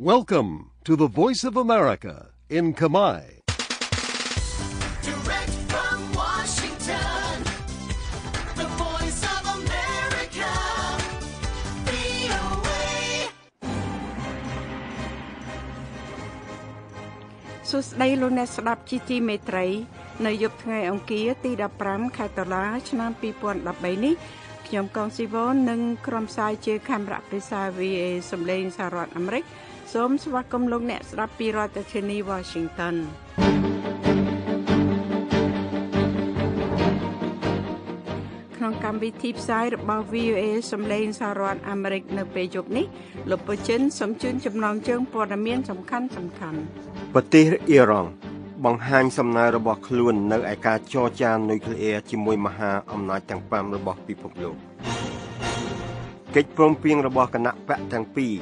Welcome to the Voice of America in Khmer. Direct from Washington, the Voice of America, VOA. សួស្តីលោកអ្នកស្ដាប់ជីទីមេត្រីនៅយប់ថ្ងៃអង្គារទី15ខែតុលាឆ្នាំ2013នេះខ្ញុំកងស៊ីវ៉ននិងក្រុមផ្សាយជាខេមរៈភាសា VA សំឡេងសហរដ្ឋអាមេរិកសូមស្វាគមន៍លោកអ្នកស្ដាប់ពីរដ្ឋធានី Washington ក្នុងកម្មវិធីផ្សាយរបស់ VOA សម្លេងសហរដ្ឋអាមេរិក នៅពេលយប់នេះលោកពូចិនសូមជូនចំណងជើងព័ត៌មាន សំខាន់សំខាន់ប្រទេសអ៊ីរ៉ង់បង្ហាញសំណើរបស់ខ្លួននៅឯការចរចានុយក្លេអ៊ែរជាមួយមហា អំណាចទាំង5របស់ពិភពលោកកិច្ចព្រមព្រៀងរបស់គណៈបកទាំងពីរ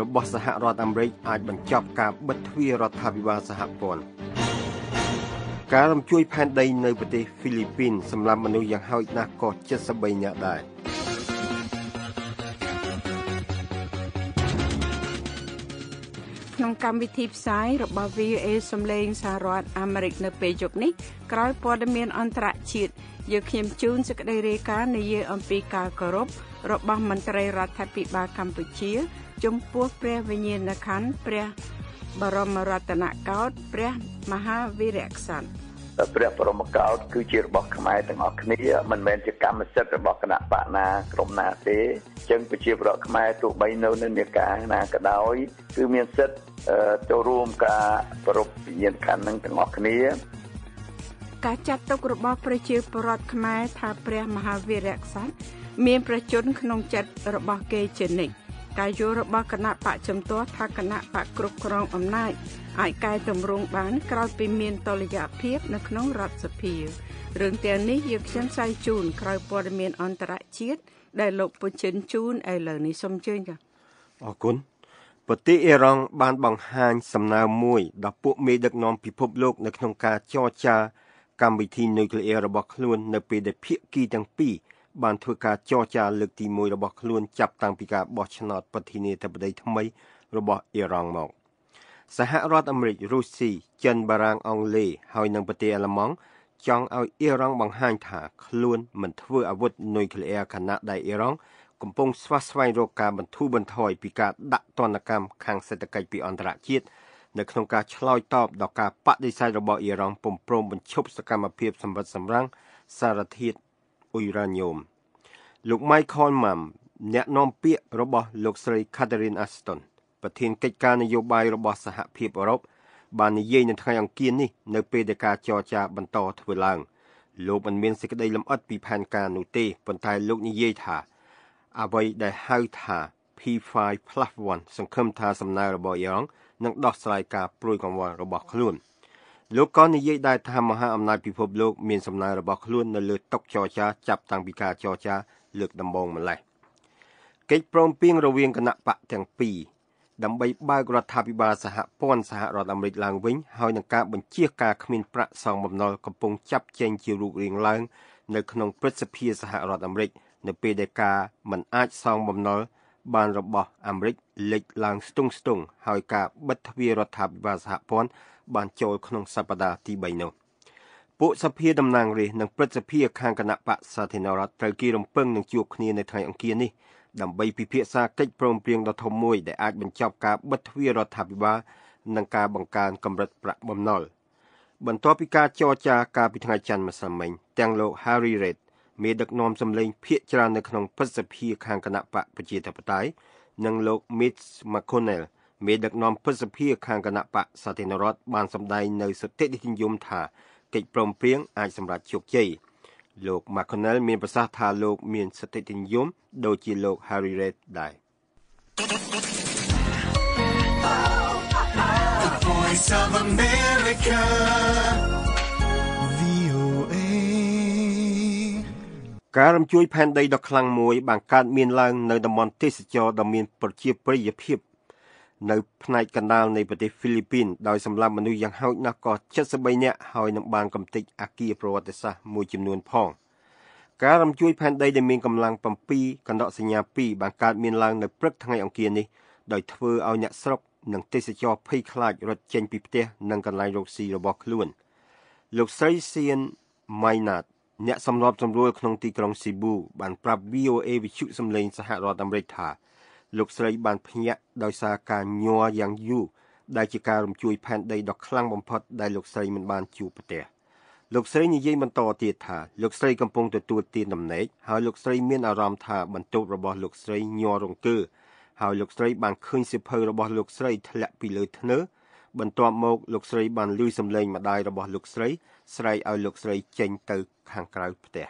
របស់សហរដ្ឋអាមេរិកអាចបញ្ចប់ការបិទទ្វាររដ្ឋាភិបាលសហព័ន្ធការរំជួយផែនដីនៅប្រទេសហ្វីលីពីនសម្រាប់មនុស្សយ៉ាងហោចណាស់ក៏73នាក់ដែរក្នុងកម្មវិធីផ្សាយរបស់ VOA សំឡេងសហរដ្ឋអាមេរិកនៅពេលយប់នេះក្រោយព័ត៌មានអន្តរជាតិយើងខ្ញុំជូនសេចក្តីរាយការណ៍នយោបាយអំពីការគោរពរបស់មន្ត្រីរដ្ឋាភិបាលកម្ពុជាចំពោះព្រះវិញ្ញាណក្ខន្ធព្រះបរមរតនកោដ្ឋព្រះមហាវីរក្សត្រព្រះបរមកោដ្ឋគឺជារបស់ខ្មែរទាំងអស់គ្នា មិនមែនជាកម្មសិទ្ធិរបស់គណៈបកណាក្រុមណាទេអញ្ចឹងប្រជាពលរដ្ឋខ្មែរទោះបីនៅនិន្នាការណាក៏ដោយគឺមានសិទ្ធិចូលរួមការប្រពៃវិញ្ញាណខណ្ឌនឹងទាំងអស់គ្នា ការចាត់ទុករបស់ប្រជាពលរដ្ឋខ្មែរថាព្រះមហាវីរក្សត្រមាន ប្រជជនក្នុងចិត្តរបស់គេជានិច្ចការយល់របស់គណៈបកជំទាស់ថាគណៈបកគ្រប់គ្រងអំណាចអាចកែតម្រង់បាន ក្រោយពីមានតលយៈភាពនៅក្នុងរដ្ឋសភារឿងទាំងនេះយើងខ្ញុំផ្សាយជូន ក្រៅព័ត៌មានអន្តរជាតិដែលលោកពុជិនជូនឥឡូវនេះសូមជឿចាអរគុណប្រទេសអ៊ីរ៉ង់បានបង្ហាញសំណើមួយដល់ពួកមេដឹកនាំពិភពលោកនៅក្នុងការចរចាកម្មវិធីនុយក្លេអ៊ែររបស់ខ្លួន នៅពេលដែលភាគីទាំងពីរបានធ្វើការចរចាលើកទី1របស់ខ្លួន ចាប់តាំងពីការបោះឆ្នោតប្រធានាធិបតី ថ្មីរបស់អ៊ីរ៉ង់មកសហរដ្ឋអាមេរិករុស្ស៊ីចិន បារាំងអង់គ្លេសហើយនិងប្រទេសអាល្លឺម៉ង់ចង់ឲ្យអ៊ីរ៉ង់បង្ហាញថាខ្លួនមិនធ្វើអាវុធនុយក្លេអ៊ែរខណៈដែលអ៊ីរ៉ង់កំពុងស្វាស្វែងរកការបន្ធូរបន្ថយពីការដាក់ទណ្ឌកម្មខាងសេដ្ឋកិច្ចពីអន្តរជាតិនៅក្នុងការឆ្លើយតបដល់ការបដិសេធរបស់អ៊ីរ៉ង់ពំប្រមបញ្ឈប់សកម្មភាពសម្រិតសម្រាំងសារធាតុអ៊ុយរ៉ាញ៉ូមលោក Michael Mam អ្នកនាំពាក្យរបស់លោកស្រី Catherine Ashton ប្រធានកិច្ចការនយោបាយរបស់សហភាពអឺរ៉ុបបាននិយាយនៅថ្ងៃអង្គារនេះនៅពេលដែលការចរចាបន្តធ្វើឡើងលោកមិនមានសេចក្តីលម្អិត ពីផែនការនោះទេប៉ុន្តែលោកនិយាយថាអ្វីដែលហៅថា P5+1 សង្ឃឹមថាសំណើរបស់អ៊ីរ៉ង់នឹងដោះស្រាយការព្រួយកង្វល់របស់ខ្លួន។លោកក៏និយាយដែរថាមហាអំណាចពិភពលោកមានសំណើរបស់ខ្លួននៅលើតុចរចាចាប់តាំងពីការចរចាលើកដំបូងម្ល៉េះកិច្ចព្រមព្រៀងរវាងគណៈបកទាំងពីរដើម្បីបើករដ្ឋាភិបាលសហព័ន្ធសហរដ្ឋអាមេរិកឡើងវិញហើយនឹងការបញ្ជាការគ្មានប្រាក់សងបំណុលកំពុងចាប់ចែងជារូបរាងឡើងនៅក្នុងព្រឹទ្ធសភាសហរដ្ឋអាមេរិកនៅពេលដែលការមិនអាចសងបំណុលបានរបស់អាមេរិកលេចឡើងស្ទង់ស្ទង់ហើយការបិទទ្វាររដ្ឋាភិបាលសហព័ន្ធបានចូលក្នុងសប្តាហ៍ទី3នោះពួកសភាតំណាងរាស្ត្រនិងព្រឹទ្ធសភាខាងគណៈបកសាធារណរដ្ឋត្រូវគេរំពឹងនឹងជួបគ្នានៅថ្ងៃអង្គារនេះដើម្បីពិភាក្សាកិច្ចព្រមព្រៀងដ៏ធំមួយដែលអាចបញ្ចប់ការបិទទ្វាររដ្ឋាភិបាលនិងការបង្កើនកម្រិតប្រាក់បំណុលបន្ទាប់ពីការចរចា កាលពីថ្ងៃច័ន្ទម្សិលមិញទាំងលោក Harry Reid មេដឹកនាំសម្លេងភាកច្រើននៅក្នុងព្រឹទ្ធសភាខាងគណៈបកប្រជាធិបតេយ្យនិងលោក Mitch McConnell មេដឹកនាំព្រឹទ្ធសភាខាងគណៈបកសាធារណរដ្ឋបានសម្ដែងនៅសតិនិយមថាកិច្ចព្រមព្រៀងអាចសម្រេចជោគជ័យលោក McConnell មានប្រសាសន៍ថាលោកមានសតិនិយមដូចជាលោក Harry Reid ដែរ Voice of America ការរំជួយផែនដីដ៏ខ្លាំងមួយបានកើតមានឡើងនៅតំបន់ទេសចរដ៏មានប្រជាប្រិយភាពនៅផ្នែកកណ្ដាលនៃប្រទេសហ្វីលីពីនដោយសម្លាប់មនុស្សយ៉ាងហោចណាស់ក៏73នាក់ហើយនឹងបានកំទេចអគារប្រវត្តិសាស្ត្រមួយចំនួនផងការរំជួយផែនដីដែលមានកម្លាំង7កណ្ដកសញ្ញា2បានកើតមានឡើងនៅព្រឹកថ្ងៃអង្គារនេះដោយធ្វើឲ្យអ្នកស្រុកនិងទេសចរភ័យខ្លាចរត់ចេញពីផ្ទះនិងកន្លែងរកស៊ីរបស់ខ្លួនលោកស្រីសៀនម៉ៃណាតអ្នកសម្របសម្រួលក្នុងទីក្រុងស៊ីប៊ូបានប្រាប់ VOA វិទ្យុសំឡេងសហរដ្ឋអាមេរិកថាលោកស្រីបានភ្ញាក់ដោយសារការញ័រយ៉ាងយូរដែលជាការរំជួយផែនដីដ៏ខ្លាំងបំផុតដែលលោកស្រីមិនបានជួបប្រទះលោកស្រីនិយាយបន្តទៀតថាលោកស្រីកំពុងទទួលទានដំណេកហើយលោកស្រីមានអារម្មណ៍ថាបន្ទប់របស់លោកស្រីញ័ររង្គើហើយលោកស្រីបានឃើញសៀវភៅរបស់លោកស្រីធ្លាក់ពីលើធ្នើបន្ទាប់មកលោកស្រីបានលឺសំឡេងម្ដាយរបស់លោកស្រីស្រែកឲ្យលោកស្រីចេញទៅខាងក្រៅផ្ទះ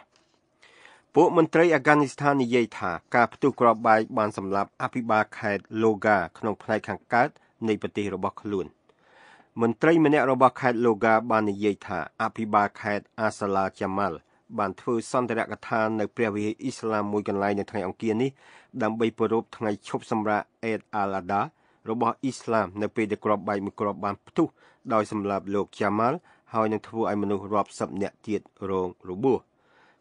ពួកមន្ត្រីអាហ្គានីស្ថាននិយាយថា ការផ្ទុះគ្រាប់បែកបានសម្លាប់អភិបាលខេត្តលូហ្កាក្នុងផ្នែកខាងកើតនៃប្រទេសរបស់ខ្លួន មន្ត្រីម្នាក់របស់ខេត្តលូហ្កា បាននិយាយថាអភិបាលខេត្តអាសាឡាជាម៉ាល់បានធ្វើសន្ទរកថានៅ ព្រះវិហារអ៊ីស្លាមមួយកន្លែងនៅថ្ងៃអង្គារនេះដើម្បីប្រពំថ្ងៃឈប់សម្រាកអេតអាឡាដារបស់អ៊ីស្លាមនៅ ពេលដែលក្របបែកមួយក្របបានផ្ទុះដោយសម្លាប់លោកជាម៉ាល់ហើយនឹងធ្វើឲ្យមនុស្សរាប់សិបនាក់ទៀតរងរបួស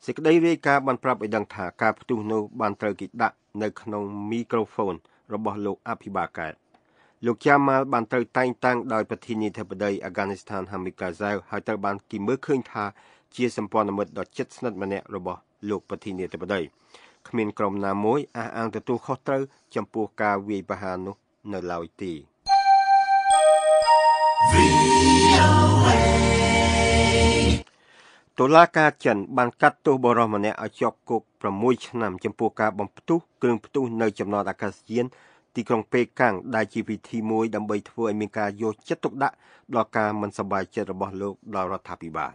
សេចក្តីរាយការណ៍បានប្រាប់ឲ្យដឹងថាការផ្ទុះនោះបានត្រូវគេដាក់នៅក្នុងមីក្រូហ្វូន របស់លោកអភិបាលកើតលោកជាម៉ាល់បានត្រូវតែងតាំងដោយប្រធានាធិបតីអាហ្គានីស្ថានហាមីកាហ្សែវហើយត្រូវបានគេមើលឃើញថាជាសម្ព័ន្ធមិត្តដ៏ជិតស្និទ្ធម្នាក់របស់លោកប្រធានាធិបតីគ្មានក្រុមណាមួយអះអាងទទួលខុសត្រូវចំពោះការវាយប្រហារនោះនៅឡើយទេ VOA តុលាការចិនបានកាត់ទោសបរិសម្នាក់ឲ្យជាប់គុក6ឆ្នាំចំពោះការបំផ្ទុះគ្រឿងផ្ទុះនៅចំណតអាកាសយានទីក្រុងប៉េកាំងដែលជាវិធីមួយដើម្បីធ្វើឲ្យមានការយកចិត្តទុកដាក់ដល់ការមិនសប្បាយចិត្តរបស់លោកដល់រដ្ឋាភិបាល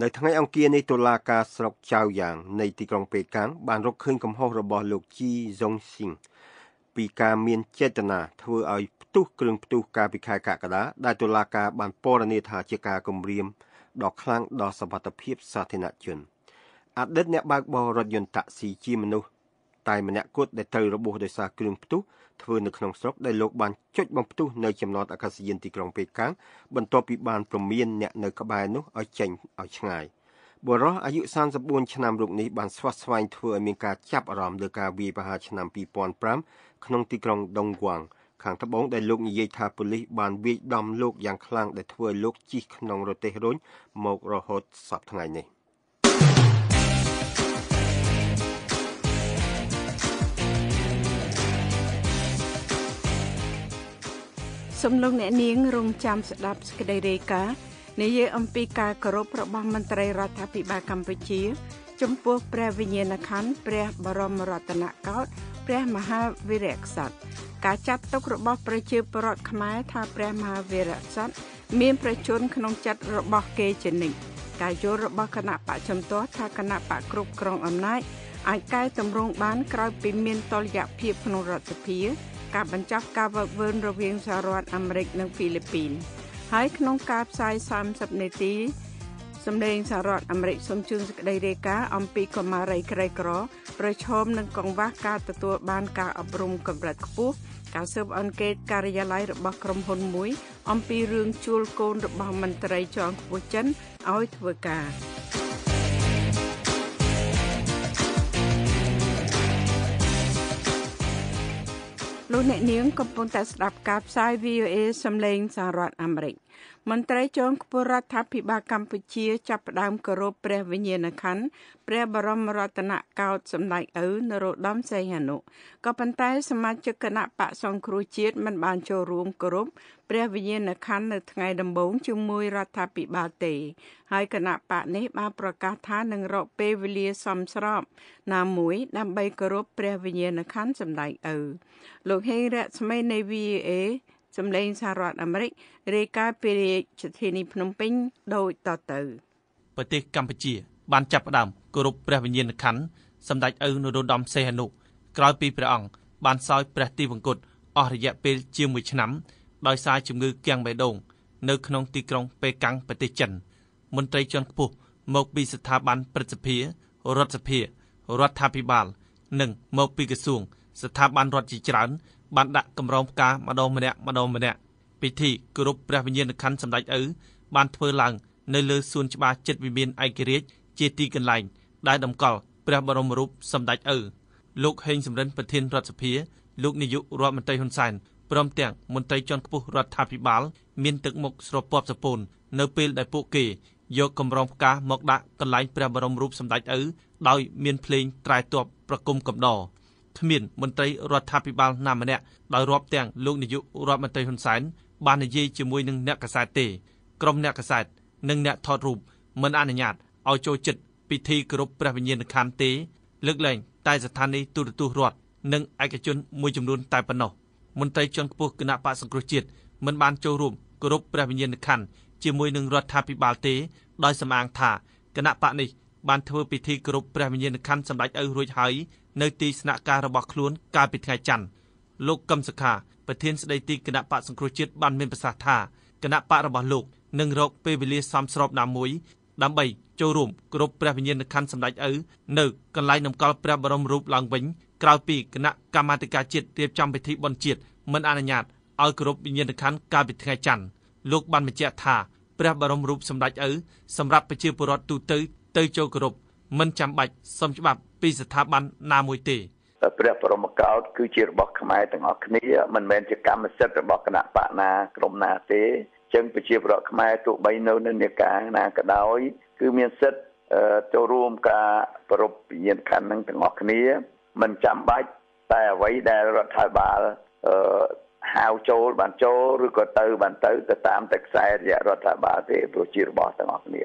នៅថ្ងៃអង្គារនេះតុលាការស្រុកចៅយ៉ាង នៃទីក្រុងប៉េកាំងបានរកឃើញកំហុសរបស់លោកជីហ្សុងស៊ីងពីការមានចេតនាធ្វើឲ្យផ្ទុះគ្រឿងផ្ទុះកាលពីខែកក្កដាដែលតុលាការបានពណ៌នាថាជាការគំរាមដ៏ខ្លាំងដល់សវត្ថភាពសាធារណជនអតីតអ្នកបើកបររថយន្តតាក់ស៊ីជាមនុស្សតែម្នាក់គត់ដែលត្រូវរបួសដោយសារគ្រឿងផ្ទុះធ្វើនៅក្នុងស្រុកដែលលោកបានចុចបំផ្ទុះនៅចំណតអាកាសយានទីក្រុងប៉េកាំងបន្ទាប់ពីបានព្រមានអ្នកនៅក្បែរនោះឲ្យចេញឲ្យឆ្ងាយបុរសអាយុ34ឆ្នាំរូបនេះបានស្វាស្វែងធ្វើឲ្យមានការចាប់អារម្មណ៍លើការវាយប្រហារឆ្នាំ2005ក្នុងទីក្រុងដុងហ្គាងខាងត្បូងដែលលោកនិយាយថាប៉ូលីសបានវាយដំលោកយ៉ាងខ្លាំងដែលធ្វើឲ្យលោកជិះក្នុងរទេះរុញមករហូតសប្តាហ៍ថ្ងៃនេះសំឡងអ្នកនាងរងចាំស្ដាប់សេចក្តីរាយការណ៍នាយកអំពីការគោរពរបស់មន្ត្រីរដ្ឋាភិបាលកម្ពុជា ចំពោះព្រះវិញ្ញាណក្ខន្ធព្រះ បរមរតនកោដ្ឋព្រះ មហាវីរក្សត្រការចាត់ទុករបស់ប្រជាពលរដ្ឋខ្មែរថាព្រះមហាវីរស័ក្តិមានប្រជជនក្នុងចិត្តរបស់គេជានិច្ចការយល់របស់គណៈបច្ចំទាស់ថាគណៈបកគ្រប់គ្រងអំណាចអាចកែតម្រង់បានក្រោយពីមានតលយៈភាពក្នុងរដ្ឋសភាការបញ្ចប់ការវឹកវើរវាងសហរដ្ឋអាមេរិកនិងហ្វីលីពីន ហើយក្នុងការផ្សាយ30នាទីសម្លេងសហរដ្ឋអាមេរិកសូមជូនសេចក្តីរាយការណ៍អំពីកុមារីក្រីក្រប្រឈមនឹងកង្វះការទទួលបានការអប់រំកម្រិតខ្ពស់ការស៊ើបអង្កេតការិយាល័យរបស់ក្រុមហ៊ុន មួយ អំពីរឿងជួលកូន របស់មន្ត្រីជាន់ខ្ពស់ចិនឲ្យធ្វើការលោកអ្នកនាងកំពុងតែស្ដាប់ការផ្សាយ VOA សំឡេងសហរដ្ឋអាមេរិកមន្ត្រីជាន់ខ្ពស់រដ្ឋាភិបាលកម្ពុជាចាប់ផ្ដើមគោរពព្រះវិញ្ញាណក្ខន្ធព្រះបរមរតនកោដ្ឋសម្ដេចឪនរោត្តមសីហនុក៏ប៉ុន្តែសមាជិកគណៈបកសង្គ្រោះជាតិមិនបានចូលរួមគោរពព្រះវិញ្ញាណក្ខន្ធនៅថ្ងៃដំបូងជាមួយរដ្ឋាភិបាលទេហើយគណៈបកនេះបានប្រកាសថានឹងរកពេលវេលាសមស្របណាមួយដើម្បីគោរពព្រះវិញ្ញាណក្ខន្ធសម្ដេចឪលោកហេងរស្មីនៃ VA សម្លេងសហរដ្ឋអាមេរិក រាយការណ៍ពីរាជធានីភ្នំពេញដូចតទៅ ប្រទេសកម្ពុជាបានចាប់ផ្ដើមគោរពព្រះវិញ្ញាណក្ខន្ធសម្ដេចឪនរោត្តមសីហនុក្រោយពីព្រះអង្គបានសោយព្រះទីវង្គតអស់រយៈពេលជាង1ឆ្នាំ ដោយសារជំងឺគាំងបេះដូងនៅក្នុងទីក្រុងប៉េកាំងប្រទេសចិនមន្ត្រីជាន់ខ្ពស់មកពីស្ថាប័នព្រឹទ្ធសភារដ្ឋសភារដ្ឋាភិបាល និងមកពីក្រសួង ស្ថាប័នរដ្ឋជាច្រើនបានដាក់កម្រងផ្កាម្ដងម្នាក់ម្ដងម្នាក់ពិធីគោរពព្រះវិញ្ញាណក្ខន្ធសម្ដេចឪបានធ្វើឡើងនៅលើសួនច្បារចិត្តវិមានឯករាជ្យជាទីកន្លែងដែលតម្កល់ព្រះបរមរូបសម្ដេចឪលោកហេងសំរិនប្រធានរដ្ឋសភាលោកនាយករដ្ឋមន្ត្រីហ៊ុនសែនព្រមទាំងមន្ត្រីជាន់ខ្ពស់រដ្ឋាភិបាល មានទឹកមុខស្រពាប់សពូននៅពេលដែលពួកគេយកកម្រងផ្កាមកដាក់កន្លែងព្រះបរមរូបសម្ដេចឪដោយមានភ្លេងត្រែទ័ពប្រគំកំដរគ្មានមន្ត្រីរដ្ឋាភិបាលណាម្នាក់ដោយរាប់ទាំងលោកនាយករដ្ឋមន្ត្រីហ៊ុនសែនបាននិយាយជាមួយនឹងអ្នកកាសែតទេ ក្រុមអ្នកកាសែតនិងអ្នកថតរូបមិនអនុញ្ញាតឲ្យចូលជិតពិធីគោរពព្រះវិញ្ញាណក្ខន្ធទេលើកលែង តែ ស្ថានីយទូរទស្សន៍រដ្ឋនិងឯកជនមួយចំនួនតែប៉ុណ្ណោះមន្ត្រីជាន់ខ្ពស់គណៈបក្សសង្គ្រោះជាតិមិនបានចូលរួមគោរពព្រះវិញ្ញាណក្ខន្ធជាមួយនឹងរដ្ឋាភិបាលទេដោយសំអាងថាគណៈបកនេះបានធ្វើពិធីគោរពព្រះវិញ្ញាណក្ខន្ធសម្ដេចឪរួចហើយនៅទីស្នាក់ការរបស់ខ្លួន កាលពីថ្ងៃច័ន្ទលោកកឹមសុខាប្រធានស្ដីទីគណៈបកសង្គ្រោះជាតិបានមានប្រសាសន៍ថាគណៈបករបស់លោកនឹងរកពេលវេលាសមស្របណាមួយដើម្បីចូលរួមគ្រប់ព្រះវិញ្ញាណក្ខន្ធសម្ដេចឪនៅកន្លែងនំកល់ព្រះបរមរូបឡើងវិញក្រោយពីគណៈកម្មាធិការជាតិរៀបចំពិធីបុណ្យជាតិមិនអនុញ្ញាតឲ្យគ្រប់វិញ្ញាណក្ខន្ធកាលពីថ្ងៃច័ន្ទលោកបានបញ្ជាក់ថាព្រះបរមរូបសម្ដេចឪសម្រាប់ប្រជាពលរដ្ឋទូទៅ ទៅចូលគោរពមិនចាំបាច់សុំច្បាប់ពីស្ថាប័នណាមួយទេព្រះបរមកោដ្ឋគឺជារបស់ខ្មែរទាំងអស់គ្នា មិនមែនជាកម្មសិទ្ធិរបស់គណៈបកណាក្រុមណាទេចឹងប្រជាពលរដ្ឋខ្មែរទោះបីនៅនៅនេការណាក៏ដោយគឺមានសិទ្ធិចូលរួមការប្រពៃវិញ្ញាណខណ្ឌនឹងទាំងអស់គ្នា មិនចាំបាច់តែអ្វីដែលរដ្ឋាភិបាលហៅចូលបានចូលឬក៏ទៅបានទៅទៅតាមតែខ្សែរយៈរដ្ឋាភិបាលទេព្រោះជារបស់ទាំងអស់គ្នា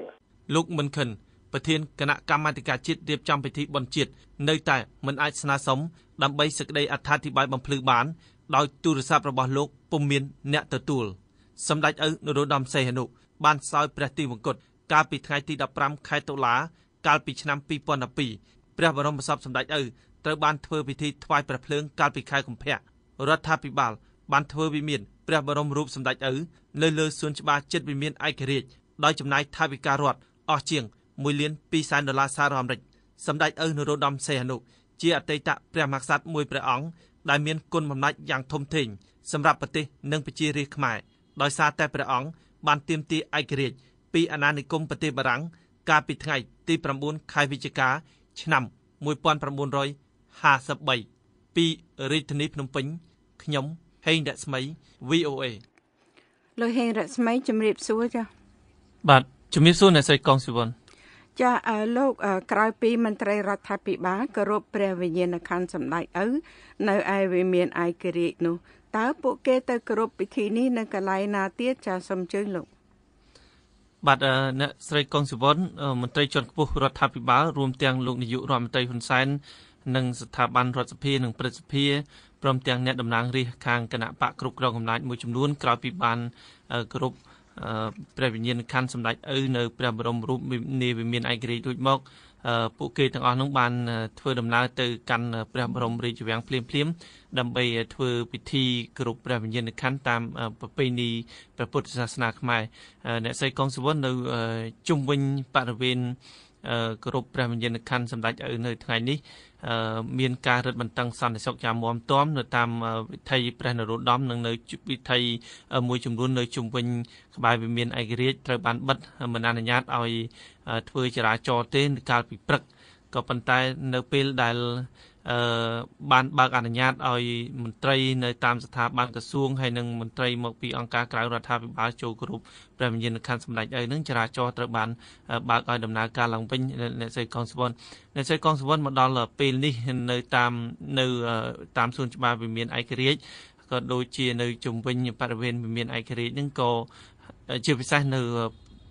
លោកមិនខិនប្រធានគណៈកម្មាធិការជាតិរៀបចំពិធីបុណ្យជាតិនៅតែមិនអាចស្នើសុំដើម្បីសេចក្តីអត្ថាធិប្បាយបំភ្លឺបានដោយទូរស័ព្ទរបស់លោកពុំមានអ្នកទទួលសម្ដេចឪនរោត្តមសីហនុបានសោយព្រះទីវង្គតកាលពីថ្ងៃទី15ខែតុលាកាលពីឆ្នាំ2012ព្រះបរមសពសម្ដេចឪត្រូវបានធ្វើពិធីថ្វាយព្រះភ្លើងកាលពីខែកុម្ភៈរដ្ឋាភិបាល បានធ្វើវិមានព្រះបរមរូបសម្ដេចឪនៅលើសួនច្បារចិត្តវិមានឯករាជ្យដោយចំណាយថវិការដ្ឋអស់ជាង1លាន2សែនដុល្លារសហរដ្ឋអាមេរិកសម្ដេចឪនរោត្តមសីហនុ ជាអតីតព្រះមហាក្សត្រមួយព្រះអង្គដែលមានគុណបំណាច់យ៉ាងធំធេងសម្រាប់ប្រទេស និងប្រជារាស្ត្រខ្មែរដោយសារតែព្រះអង្គបានទាមទារឯករាជ្យពីអាណានិគមប្រទេសបារាំង កាលពីថ្ងៃ ទី9ខែវិច្ឆិកាឆ្នាំ1953ពីរាជធានីភ្នំពេញ ខ្ញុំហេងរស្មី VOA លោកហេងរស្មីជំរាបសួរចា៎បាទជំរាបសួរអ្នកស្រីកងស៊ីវុនចាលោកក្រោយពីមន្ត្រីរដ្ឋាភិបាលគោរពព្រះវិញ្ញាណក្ខន្ធសម្ដេចឪនៅឯវិមានឯករាជ្យនោះ តើពួកគេទៅគោរពពិធីនេះនៅកន្លែងណាទៀតចាសូមជឿលោកបាទអ្នកស្រីកុងសិវុនមន្ត្រីជាន់ខ្ពស់រដ្ឋាភិបាលរួមទាំងលោកនាយករដ្ឋមន្ត្រីហ៊ុនសែននិងស្ថាប័នរដ្ឋសភានិងព្រឹទ្ធសភាព្រមទាំងអ្នកតំណាងរាស្ត្រខាងគណៈបកគ្រប់គ្រងអំណាចមួយចំនួន ក្រោយពីបានគ្រប់ព្រះវិញ្ញាណខណ្ឌសម្ដេចឪនៅព្រះបរមរូបនាវិមានឯករាជ្យរួចមកពួកគេទាំងអស់នោះបានធ្វើដំណើរទៅកាន់ព្រះបរមរាជវាំងភ្លាមភ្លាមដើម្បីធ្វើពិធីគ្រប់ព្រះវិញ្ញាណខណ្ឌតាមប្រពៃណីព្រះពុទ្ធសាសនាខ្មែរអ្នកស្រីកងសវណ្ណនៅជុំវិញបរិវេណគ្រប់ព្រះវិញ្ញាណខណ្ឌសម្ដេចឪនៅថ្ងៃនេះមានការរឹតបន្តឹងសន្តិសុខយ៉ាងមាំទាំនៅតាមវិថីព្រះនរោត្តមនិងនៅវិថីមួយចំនួននៅជុំវិញក្បែរវិមានឯករាជ្យត្រូវបានបិទមិនអនុញ្ញាតឲ្យធ្វើចរាចរណ៍ទេកាលពីព្រឹកក៏ប៉ុន្តែនៅពេលដែលអឺបានបើកអនុញ្ញាតឲ្យមន្ត្រីនៅ តាមស្ថាប័នក្រសួងហើយនិងមន្ត្រីមកពីអង្គការក្រៅរដ្ឋាភិបាលចូលគ្រប់ព្រះវិញ្ញាណក្ខន្ធសម្ដេចអីនឹងចរាចរត្រូវបានបើកឲ្យដំណើរការឡើងវិញអ្នកស្រីកងសវណ្ណអ្នកស្រីកងសវណ្ណមកដល់ពេលនេះនៅតាមនៅ តាមសួនច្បារវិមានឯករាជ្យក៏ដូចជានៅ ជំវិញបរិវេណវិមានឯករាជ្យនឹងក៏ជាពិសេសនៅ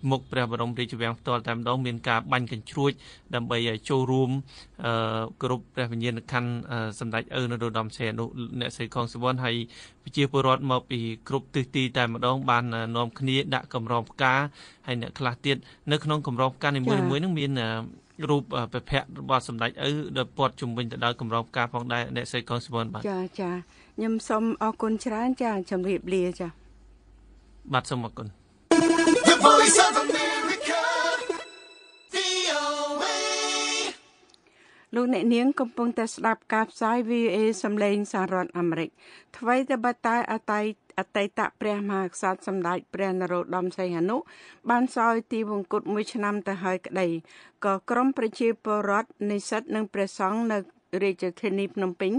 មុខព្រះបរមរាជវាំងផ្ទាល់តែម្ដងមានការបាញ់កញ្ជ្រួចដើម្បីចូលរួមគ្រប់ព្រះវិញ្ញាណក្ខន្ធសម្ដេចឪនរោត្តមសីហនុអ្នកស្រីខងសុវណ្ណហើយប្រជាពលរដ្ឋមកពីគ្រប់ទិសទី តែម្ដង បាននាំគ្នាដាក់កម្រងផ្កាហើយអ្នកខ្លះទៀតនៅក្នុងកម្រងផ្កានីមួយៗនឹងមានរូបប្រភពរបស់សម្ដេចឪដែលពាត់ជំវិញទៅដល់កម្រងផ្កាផងដែរអ្នកស្រីកងសុវណ្ណបាទចាចាខ្ញុំសូមអរគុណច្រើនចាជម្រាបលាចាបាទសូមអរគុណ Voice of America. លោកអ្នកនាងកំពុងតែស្ដាប់ការផ្សាយ VOA សំឡេងសហរដ្ឋអាមេរិកថ្មីត្បិតតែអតីតអតីតព្រះមហាក្សត្រសម្ដេចព្រះនរោត្តមសីហនុបានសោយទីវង្គតមួយឆ្នាំទៅហើយក្តីក៏ក្រមប្រជាពលរដ្ឋនិស្សិតនិងព្រះសង្ឃនៅ រាជធានីភ្នំពេញ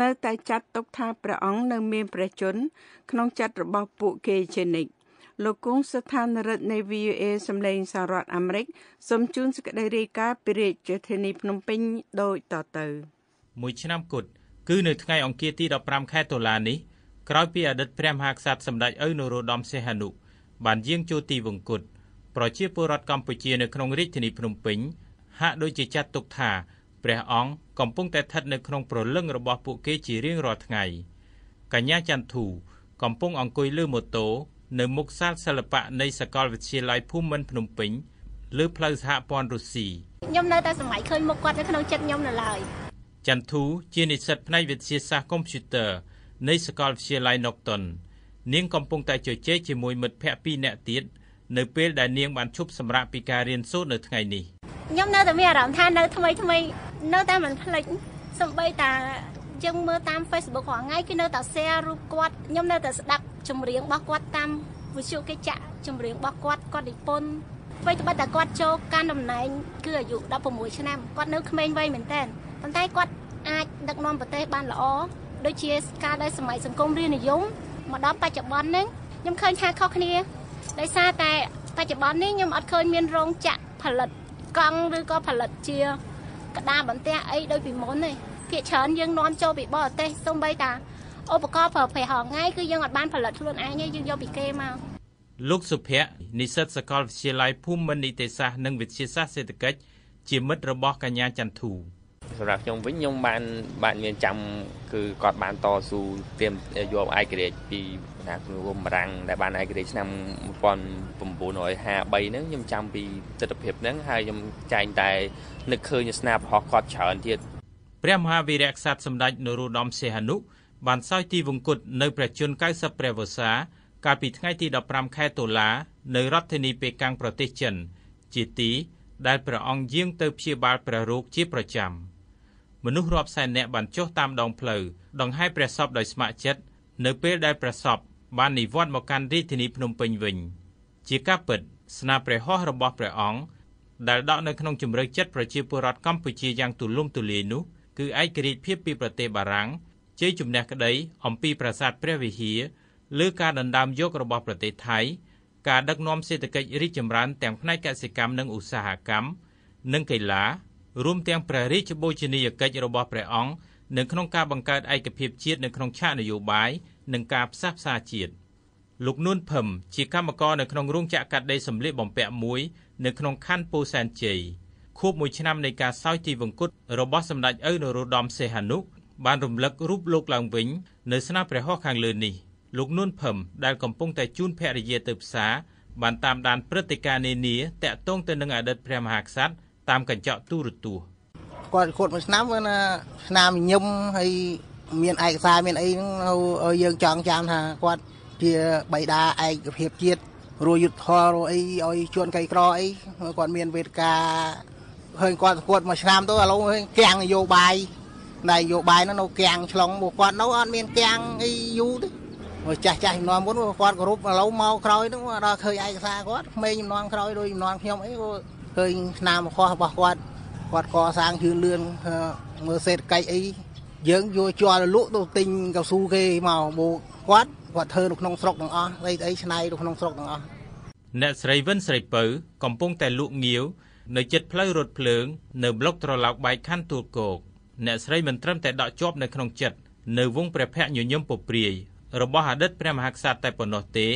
នៅតែចាត់ទុកថាព្រះអង្គនៅមានព្រះជន្មក្នុងចិត្តរបស់ពួកគេជានិច្ចលោកគង់ស្ថានរិទ្ធនៃ VOA សម្លេងសហរដ្ឋអាមេរិកសូមជូនសេចក្តីរាយការណ៍ពីរាជធានីភ្នំពេញដូចតទៅមួយឆ្នាំគត់គឺនៅថ្ងៃអង្គារទី15ខែតុលានេះក្រោយពីអតីតព្រះមហាក្សត្រសម្ដេចអ៊ុនរ៉ូដមសេហនុបានយាងចូលទីវង្គតប្រជាពលរដ្ឋកម្ពុជានៅក្នុងរាជធានីភ្នំពេញ ហាក់ដូចជាចាត់ទុកថាព្រះអង្គកំពុងតែស្ថិតនៅក្នុងប្រលឹងរបស់ពួកគេជារៀងរាល់ថ្ងៃ កញ្ញាច័ន្ទធូ កំពុងអង្គុយលើម៉ូតូនៅមុខសាលសិល្បៈនៃសាកលវិទ្យាល័យភូមិន្ទភ្នំពេញលើផ្លូវសហព័ន្ធរុស្ស៊ីខ្ញុំនៅតែសម័យឃើញមុខគាត់នៅក្នុងចិត្តខ្ញុំនៅឡើយចន្ទធូជានិស្សិតផ្នែកវិទ្យាសាស្ត្រកុំព្យូទ័រនៃសាកលវិទ្យាល័យ Nocton នាងកំពុងតែជជែកជាមួយមិត្តភ័ក្តិ2នាក់ទៀតនៅពេលដែលនាង បានឈប់សម្រាកពីការរៀនសូត្រនៅថ្ងៃនេះខ្ញុំនៅតែមានអារម្មណ៍ថានៅថ្មីថ្មីនៅតែមិនភ្លេចសំបីតាយើងមើលតាម Facebook រាល់ថ្ងៃគេនៅតែ share រូបគាត់ខ្ញុំនៅតែស្ដាប់ចម្រៀងរបស់គាត់តាមវិទ្យុគេចាក់ចម្រៀងរបស់គាត់គាត់និពន្ធអ្វីត្បិតតែគាត់ចូលកាន់តំណែងគឺអាយុ16ឆ្នាំគាត់នៅក្មេងវ័យមែនតើប៉ុន្តែគាត់អាចដឹកនាំប្រទេសបានល្អដូចជាការដែលសម័យសង្គមរាជនិយមមកដល់បច្ចុប្បន្នហ្នឹងខ្ញុំឃើញថាខុសគ្នាដោយសារតែបច្ចុប្បន្ននេះខ្ញុំអត់ឃើញមានរោងចក្រផលិតកង់ឬក៏ផលិតជាក្តារបន្ទះអីដូចពីមុនទេភាគច្រើនយើងនាំចូលពីបរទេសសូម្បីតាឧបករណ៍ប្រើប្រាស់ហងៃគឺយើងអត់បានផលិតខ្លួនឯងទេយើងយកពីគេមកលោកសុភ័ក្រនិស្សិតសាកលវិទ្យាល័យភូមិមន្ទីរនីតិសាស្ត្រនិងវិទ្យាសាស្ត្រសេដ្ឋកិច្ចជាមិត្តរបស់កញ្ញាចន្ទធូសម្រាប់ខ្ញុំវិញខ្ញុំបានបានមានចាំគឺគាត់បានតស៊ូទាមយកឯករាជ្យពីមហាគ្រូរំរាំងដែលបានឯករាជ្យឆ្នាំ1953ហ្នឹងខ្ញុំចាំពីទស្សនវិជ្ជាហ្នឹងហើយខ្ញុំចែងតែនឹកឃើញស្នាប្រហោះគាត់ច្រើនទៀតព្រះមហាវីរៈក្សត្រសម្ដេចនរោត្តមសីហនុបានសោយទីវង្គតនៅព្រះជន្ម90ព្រះវស្សា កាលពីថ្ងៃទី15ខែតុលា នៅរដ្ឋធានីប៉េកាំងប្រទេសចិន ជាទីដែលព្រះអង្គយាងទៅព្យាបាលព្រះរោគជាប្រចាំមនុស្សរាប់សែននាក់បានចុះតាមដងផ្លូវដង្ហែព្រះសពដោយស្ម័គ្រចិត្តនៅពេលដែលព្រះសពបាននិវត្តមកកាន់រាជធានីភ្នំពេញវិញជាការពិតស្នាព្រះហស្ថរបស់ព្រះអង្គដែលដកនៅក្នុងជំរឿចិត្តប្រជាពលរដ្ឋកម្ពុជាយ៉ាងទូលំទូលាយនោះគឺឯករាជ្យភាពពីប្រទេសបារាំងជ័យជំនះក្តី អំពីប្រាសាទព្រះវិហារលើការដណ្ដើមយករបស់ប្រទេសថៃ ការដឹកនាំសេដ្ឋកិច្ចរីកចម្រើនទាំងផ្នែកកសិកម្មនិងឧស្សាហកម្មនិងកីឡារួមទាំងព្រះរាជបូជនីយកិច្ចរបស់ព្រះអង្គនៅក្នុងការបង្កើតឯកភាពជាតិនៅក្នុងឆាកនយោបាយនិងការផ្សះផ្សាជាតិលោកនួនភឹមជាកម្មករនៅក្នុងរោងចក្រកាត់ដេរសម្លៀកបំពាក់មួយនៅក្នុងខណ្ឌពោធិ៍សែនជ័យខួប1ឆ្នាំនៃការសោយជីវង្គតរបស់សម្ដេចឪនរោត្តមសីហនុបានរំលឹករូបលោកឡើងវិញនៅស្នាព្រះហស្ថខាងលើនេះលោកនួនភឹមដែលកំពុងតែជួនភរិយាទៅផ្សារបានតាមដានព្រឹត្តិការណ៍នានាតាក់ទងទៅនឹងអតីតព្រះមហាក្សត្រតាមកញ្ចក់ទូរទស្សន៍គាត់គាត់មួយឆ្នាំគឺណាឆ្នាំញឹមហើយមានឯកសារមានអីហ្នឹងឲ្យយើងចងចាំថាគាត់ជាបៃតាឯកភាពជាតិរួយយុទ្ធធររួយអីឲ្យជួនកៃក្រអីគាត់មានវេទិកាឃើញគាត់ប្រកួតមួយឆ្នាំទៅឥឡូវឃើញកាំងនយោបាយនយោបាយនោះនៅកាំងឆ្លងមកគាត់នៅអត់មានកាំងអីយូរទេមកចាស់ចាស់ជំនាន់មុនគាត់គោរពឥឡូវមកក្រោយនោះដល់ឃើញឯកសារគាត់ក្មេងជំនាន់ក្រោយដូចជំនាន់ខ្ញុំអីគាត់ឃើញស្នាមខុសរបស់គាត់គាត់កសាងជឿនលឿនមើលសេដ្ឋកិច្ចអីយើងយកជាប់លក់ទៅទិញកៅស៊ូគេមកមកគាត់គាត់ធ្វើនៅក្នុងស្រុកទាំងអស់ស្អីស្អីឆ្នៃនៅក្នុងស្រុកទាំងអស់អ្នកស្រីវិនស្រីពៅកំពុងតែលក់ងាវនៅជិតផ្លូវរថភ្លើង នៅប្លុកត្រឡោកបែកខណ្ឌទួលគោកអ្នកស្រីមិនត្រឹមតែដកជាប់នៅក្នុងចិត្តនៅវងព្រះភ័ក្រញញឹមពព្រាយរបស់អតីតព្រះមហាក្សត្រតែប៉ុណ្ណោះទេ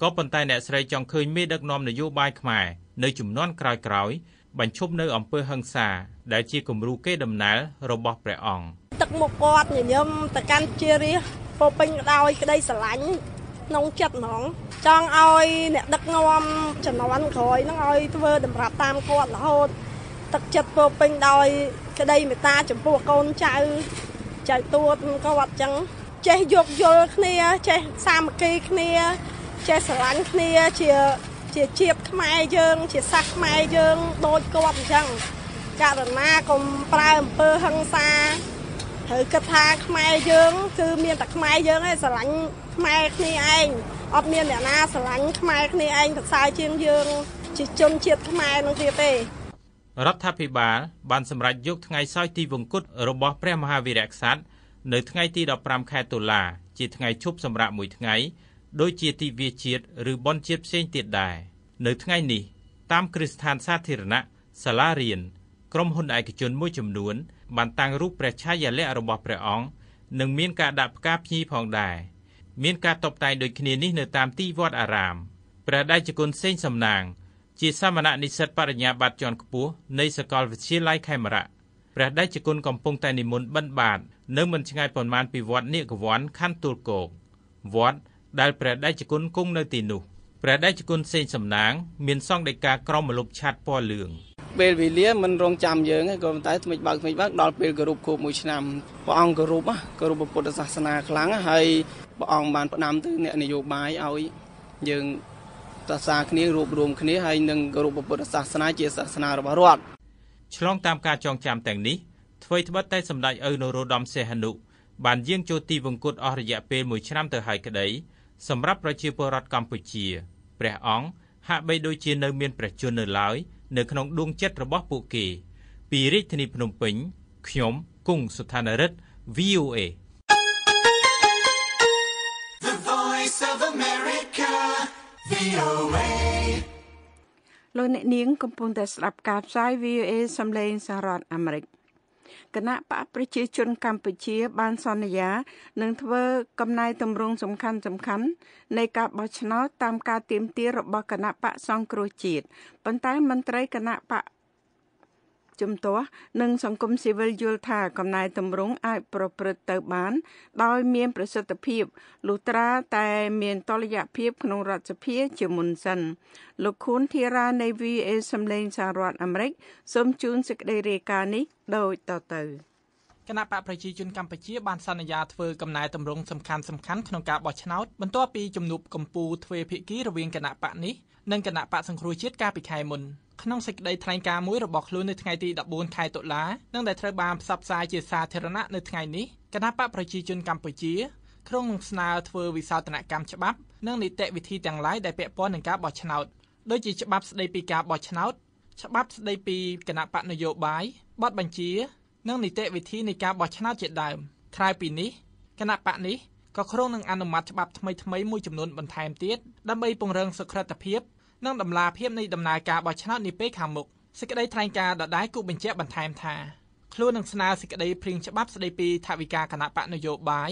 ក៏ប៉ុន្តែអ្នកស្រីចង់ឃើញមេដឹកនាំនយោបាយខ្មែរនៅចំនួនក្រោយៗបញ្ឈប់នៅអំពើហឹង្សា ដែលជាគំរូគេដំណើររបស់ព្រះអង្គទឹកមុខគាត់ញញឹមទៅកាន់ជារាពពេញដោយក្តីស្រឡាញ់ក្នុងចិត្តហ្មងចង់ឲ្យ អ្នកដឹកនាំចំនួនក្រោយហ្នឹងឲ្យធ្វើតម្រាប់តាមគាត់រហូតទឹកចិត្តពោពេញដោយក្តីមេត្តាចំពោះកូនចៅចៅទួតគាត់ចឹងចេះយោគយល់គ្នាចេះសាមគ្គីគ្នាចេះស្រឡាញ់គ្នាជាជាជាតិខ្មែរយើង ជាសាសខ្មែរយើង ដូចគាត់អញ្ចឹងករណាកុំប្រើអំពើហិង្សាត្រូវគិតថាខ្មែរយើងគឺមានតែខ្មែរយើងឯងស្រឡាញ់ខ្មែរគ្នាឯងអត់មានអ្នកណាស្រឡាញ់ខ្មែរគ្នាឯងប្រសើរជាងយើង ជាជនជាតិខ្មែរនឹងទៀតទេ រដ្ឋាភិបាលបានសម្រេចយកថ្ងៃសោយទីវង្គតរបស់ព្រះមហាវីរក្សត្រនៅថ្ងៃ ទី15ខែតុលា ជាថ្ងៃឈប់សម្រាកមួយថ្ងៃដោយជាទិវាជាតិឬបុណ្យជាតិផ្សេងទៀតដែរនៅថ្ងៃនេះតាមគ្រឹះស្ថានសាធារណៈសាលារៀនក្រុមហ៊ុនឯកជនមួយចំនួនបានតាំងរូបព្រះឆាយាល័ក្ខណ៍របស់ព្រះអង្គនិងមានការដាក់ផ្កាភ្ញីផងដែរមានការតុបតែងដូចគ្នានេះនៅតាមទីវត្តអារាមព្រះដៃជគុណសេងសំណាង ជាសាមណនិស្សិតបរិញ្ញាបត្រជាន់ខ្ពស់នៃសាកលវិទ្យាល័យខេមរៈព្រះដៃជគុណកំពុងតែនិមន្តបិណ្ឌបាត នៅមិនឆ្ងាយប៉ុន្មានពីវត្តនាគវ័នខណ្ឌទួលគោកវត្តដែលព្រះដៃជគុណគង់នៅទីនោះព្រះដៃជគុណសេងសំណាង មានសង្ឃដីកាក្រមមលុបឆាត់ពណ៌លឿងពេលវេលាមិនរងចាំយើងទេក៏ប៉ុន្តែថ្មិចបើកថ្មិចបើកដល់ពេលគោរពខួបមួយឆ្នាំព្រះអង្គគោរពគោរពពុទ្ធសាសនាខ្លាំងហើយព្រះអង្គបានផ្ដាំទៅអ្នកនយោបាយឲ្យ យើងតសាគ្នារួបរวมគ្នាហើយនឹងគោរពពុទ្ធសាសនាជាសាសនារបស់រដ្ឋឆ្លងតាមការចងចាំទាំងនេះអ្វីត្បិតតែសម្ដេចឪនរោត្តមសីហនុបានយាងចូលទីវង្គតអស់រយៈពេល1ឆ្នាំទៅហើយក្តីសម្រាប់ប្រជាពលរដ្ឋកម្ពុជាព្រះ អង្គហាក់បីដូចជានៅមានព្រះជន្មនៅឡើយនៅក្នុងដួងចិត្តរបស់ពួកគេ ពីរាជធានី ភ្នំពេញខ្ញុំគង់សុឋានរិទ្ធ VOA The Voice of America VOA លោកអ្នកនាងកំពុងតែស្ដាប់ការផ្សាយ VOA សំឡេងសហរដ្ឋអាមេរិកគណៈបកប្រជាជនកម្ពុជាបានសន្យានឹងធ្វើកំណែទម្រង់សំខាន់សំខាន់នៃការបោះឆ្នោតតាមការទៀមទារបស់គណៈបកសង្គ្រោះជាតិប៉ុន្តែមន្ត្រីគណៈបកជំទាស់និងសង្គមស៊ីវិលយល់ថាកំណែតម្រង់អាចប្រព្រឹត្តទៅបាន ដោយមាន ប្រសិទ្ធភាពលុះត្រាតែមានតលយៈភាពក្នុងរដ្ឋសភាជាមុនសិនលោកខួនធីរ៉ានៃ VA សម្លេងសហរដ្ឋអាមេរិកសូមជូនសេចក្តីរាយការណ៍នេះដូចតទៅគណៈបកប្រជាជនកម្ពុជាបានសន្យាធ្វើកំណែតម្រង់សំខាន់សំខាន់ក្នុងការបោះឆ្នោតបន្ទាប់ពីជំនួបកម្ពុជាទ្វេភាគីរវាងគណៈបកនេះនិងគណៈបកសង្គ្រោះជាតិកាលពីខែមុន។ក្នុងសេចក្តីថ្លែងការណ៍មួយរបស់ខ្លួននៅថ្ងៃទី14ខែតុលានិងដែលត្រូវបានផ្សព្វផ្សាយជាសាធារណៈនៅថ្ងៃនេះគណៈបកប្រជាជនកម្ពុជាក្រុងនឹងស្នើធ្វើវិសោធនកម្មច្បាប់និងនីតិវិធីទាំងឡាយដែលពាក់ព័ន្ធនឹងការបោះឆ្នោតដូចជាច្បាប់ស្តីពីការបោះឆ្នោតច្បាប់ស្តីពីគណៈបកនយោបាយបទបញ្ជានិងនីតិវិធីនៃការបោះឆ្នោតជាដើមក្រៅពីនេះគណៈបកនេះក៏ក្រុងនឹងអនុម័តច្បាប់ថ្មីៗមួយចំនួនបន្ថែមទៀតដើម្បីពង្រឹងសុក្រិតភាពនិងដំណាភាពនៃដំណើរការបោះឆ្នោតនាពេលខាងមុខសេចក្តីថ្លែងការណ៍ដដែលគូបញ្ជាក់បន្ថែមថាខ្លួននឹងស្នើសេចក្តីព្រាងច្បាប់ស្តីពីថាវិការគណៈបកនយោបាយ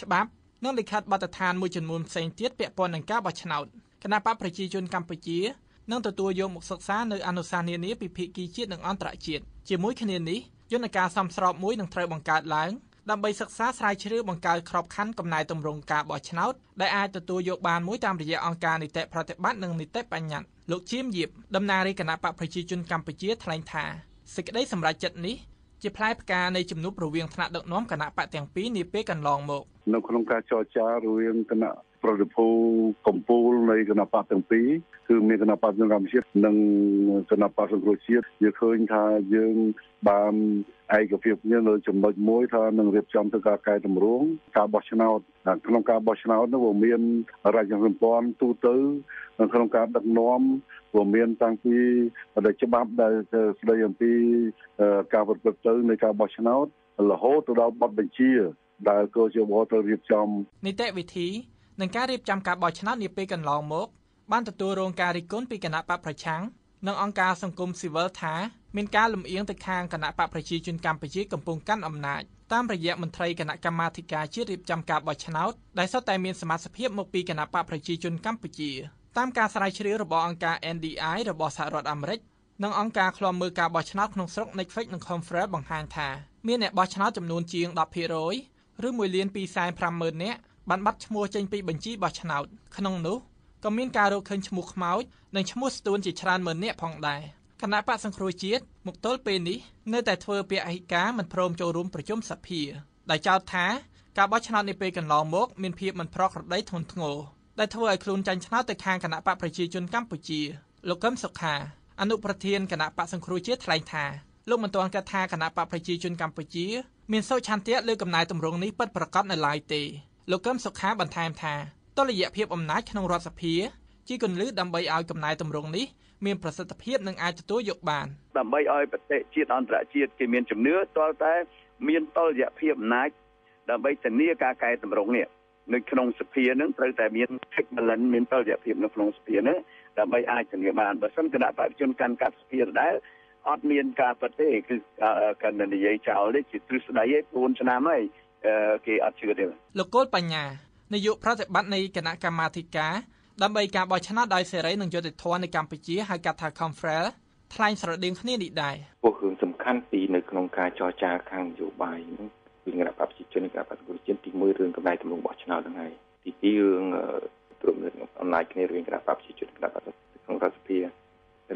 ច្បាប់និងលិខិតបទដ្ឋានមួយចំនួនផ្សេងទៀតពាក់ព័ន្ធនឹងការបោះឆ្នោតគណៈបកប្រជាជន កម្ពុជានឹងទទួលយកមកសិក្សានៅអនុសាសន៍នានាពីភាគីជាតិនិងអន្តរជាតិជាមួយគ្នានេះយន្តការសំស្របមួយនឹងត្រូវបង្កើតឡើងដើម្បីសិក្សាស្រាវជ្រាវបង្កើតក្របខ័ណ្ឌកំណែទម្រង់ការបោះឆ្នោតដែលអាចទទួលយកបានមួយតាមរយៈអង្គការនីតិប្រតិបត្តិនិងនីតិបញ្ញត្តិលោកជាមយៀបតំណាងរាជគណៈបកប្រជាជនកម្ពុជាថ្លែងថាសេចក្តីសម្រេចចិត្តនេះជាផ្លែផ្កានៃជំនួបរវាងថ្នាក់ដឹកនាំគណៈបកទាំងពីរនាពេលកន្លងមកនៅក្នុងការចរចារវាងគណៈប្រតិភូកម្ពុជានៃគណៈបកទាំងពីរគឺមានគណៈបកសង្គមជាតិនិងគណៈបកសង្គ្រោះជាតិយើងឃើញថាយើងបានឯកភាពគ្នាលើចំណុចមួយថានឹងរៀបចំទៅការកែតម្រង់ការបោះឆ្នោតក្នុងការបោះឆ្នោតនោះវាមានរាជសម្ព័ន្ធទូទៅក្នុងការដឹកនាំវាមានតាំងពីដែលច្បាប់ដែលស្ដីអំពីការប្រព្រឹត្តទៅនៃការបោះឆ្នោតរហូតទៅដល់បទបញ្ជា ដែលក៏ជាបទរៀបចំនីតិវិធីនិងការរៀបចំការបោះឆ្នោតនាពេលកន្លងមកបានទទួលរងការរិះគន់ពីគណៈបកប្រឆាំងនិងអង្គការសង្គមស៊ីវិលថាមានការលំអៀងទៅខាងគណៈបកប្រជាជនកម្ពុជាកំពុងកាន់អំណាចតាមរយៈមន្ត្រីគណៈកម្មាធិការជាតិរៀបចំការបោះឆ្នោតដែលសុទ្ធតែមានសមាជិកមកពីគណៈបកប្រជាជនកម្ពុជាតាមការស្រាវជ្រាវរបស់អង្គការ NDI របស់សហរដ្ឋអាមេរិកនិងអង្គការឃ្លាំមើលការបោះឆ្នោតក្នុងស្រុក Netflix និង Conference បង្ហាញថាមានអ្នកបោះឆ្នោតចំនួនជាង10%ឬ1លាន2.5ម៉ឺននាក់បានបាត់ឈ្មោះចេញពីបញ្ជីបោះឆ្នោតក្នុងនោះក៏មានការរកឃើញឈ្មោះខ្មោចនិងឈ្មោះស្ទួនជាច្រើនម៉ឺននាក់ផងដែរគណៈបកសង្គ្រោះជាតិមកទល់ពេលនេះនៅតែធ្វើពាក្យឯកការមិនព្រមចូលរួមប្រជុំសភាដោយចោទថាការបោះឆ្នោតនេះពេលកន្លងមក មានភាពមិនប្រក្រតីធ្ងន់ធ្ងរដែលធ្វើឲ្យខ្លួនចាញ់ឆ្នោតទៅខាងគណៈបកប្រជាជនកម្ពុជាលោកកឹមសុខាអនុប្រធានគណៈបកសង្គ្រោះជាតិថ្លែងថាលោកមិនទាន់កាត់ថាគណៈបកប្រជាជនកម្ពុជាមានសុឆន្ទៈលើកំណែតម្រង់នេះពិតប្រាកដនៅឡើយទេលោកកឹមសុខាបន្ថែមថាតលយៈភាពអំណាចក្នុងរដ្ឋសភាជាគន្លឹះដើម្បីឲ្យកំណែតម្រង់នេះមានប្រសិទ្ធភាពនិងអាចទទួលយកបានដើម្បីឲ្យប្រទេសជាតិអន្តរជាតិគេមានជំនឿទាល់តែមានតលយៈភាពអំណាចដើម្បីធានាការកែតម្រង់នេះនៅក្នុងសភានឹងត្រូវតែមាន check balance មានតលយៈភាពនៅក្នុងសភានឹងដើម្បីអាចធានាបានបើមិនគណៈបព្វជនកាន់កាប់សភាដដែលអត់មានការប្រទេសគឺកាន់និយាយចោលនេះជាទ្រឹស្ដីឯង4ឆ្នាំហើយគេអត់ជឿទេលោកកុលបញ្ញានាយកប្រតិបត្តិនៃគណៈកម្មាធិការដើម្បីការបោះឆ្នោតដោយសេរីនិងយុត្តិធម៌នៅកម្ពុជាហៅកាត់ថា Confrel ថ្លែងស្រដៀងគ្នានេះដែរពោលរឿងសំខាន់ពីរនៅក្នុងការចរចា ខាងនយោបាយនោះពីគណៈបព្វជិជនគណៈបព្វជិជនទី1រឿងកម្ដៅទំនុកបោះឆ្នោតហ្នឹងហើយទី2រឿងព្រមនឹងអំណាចគ្នារឿងគណៈបព្វជិជនគណៈបព្វក្នុងរដ្ឋសភាឥ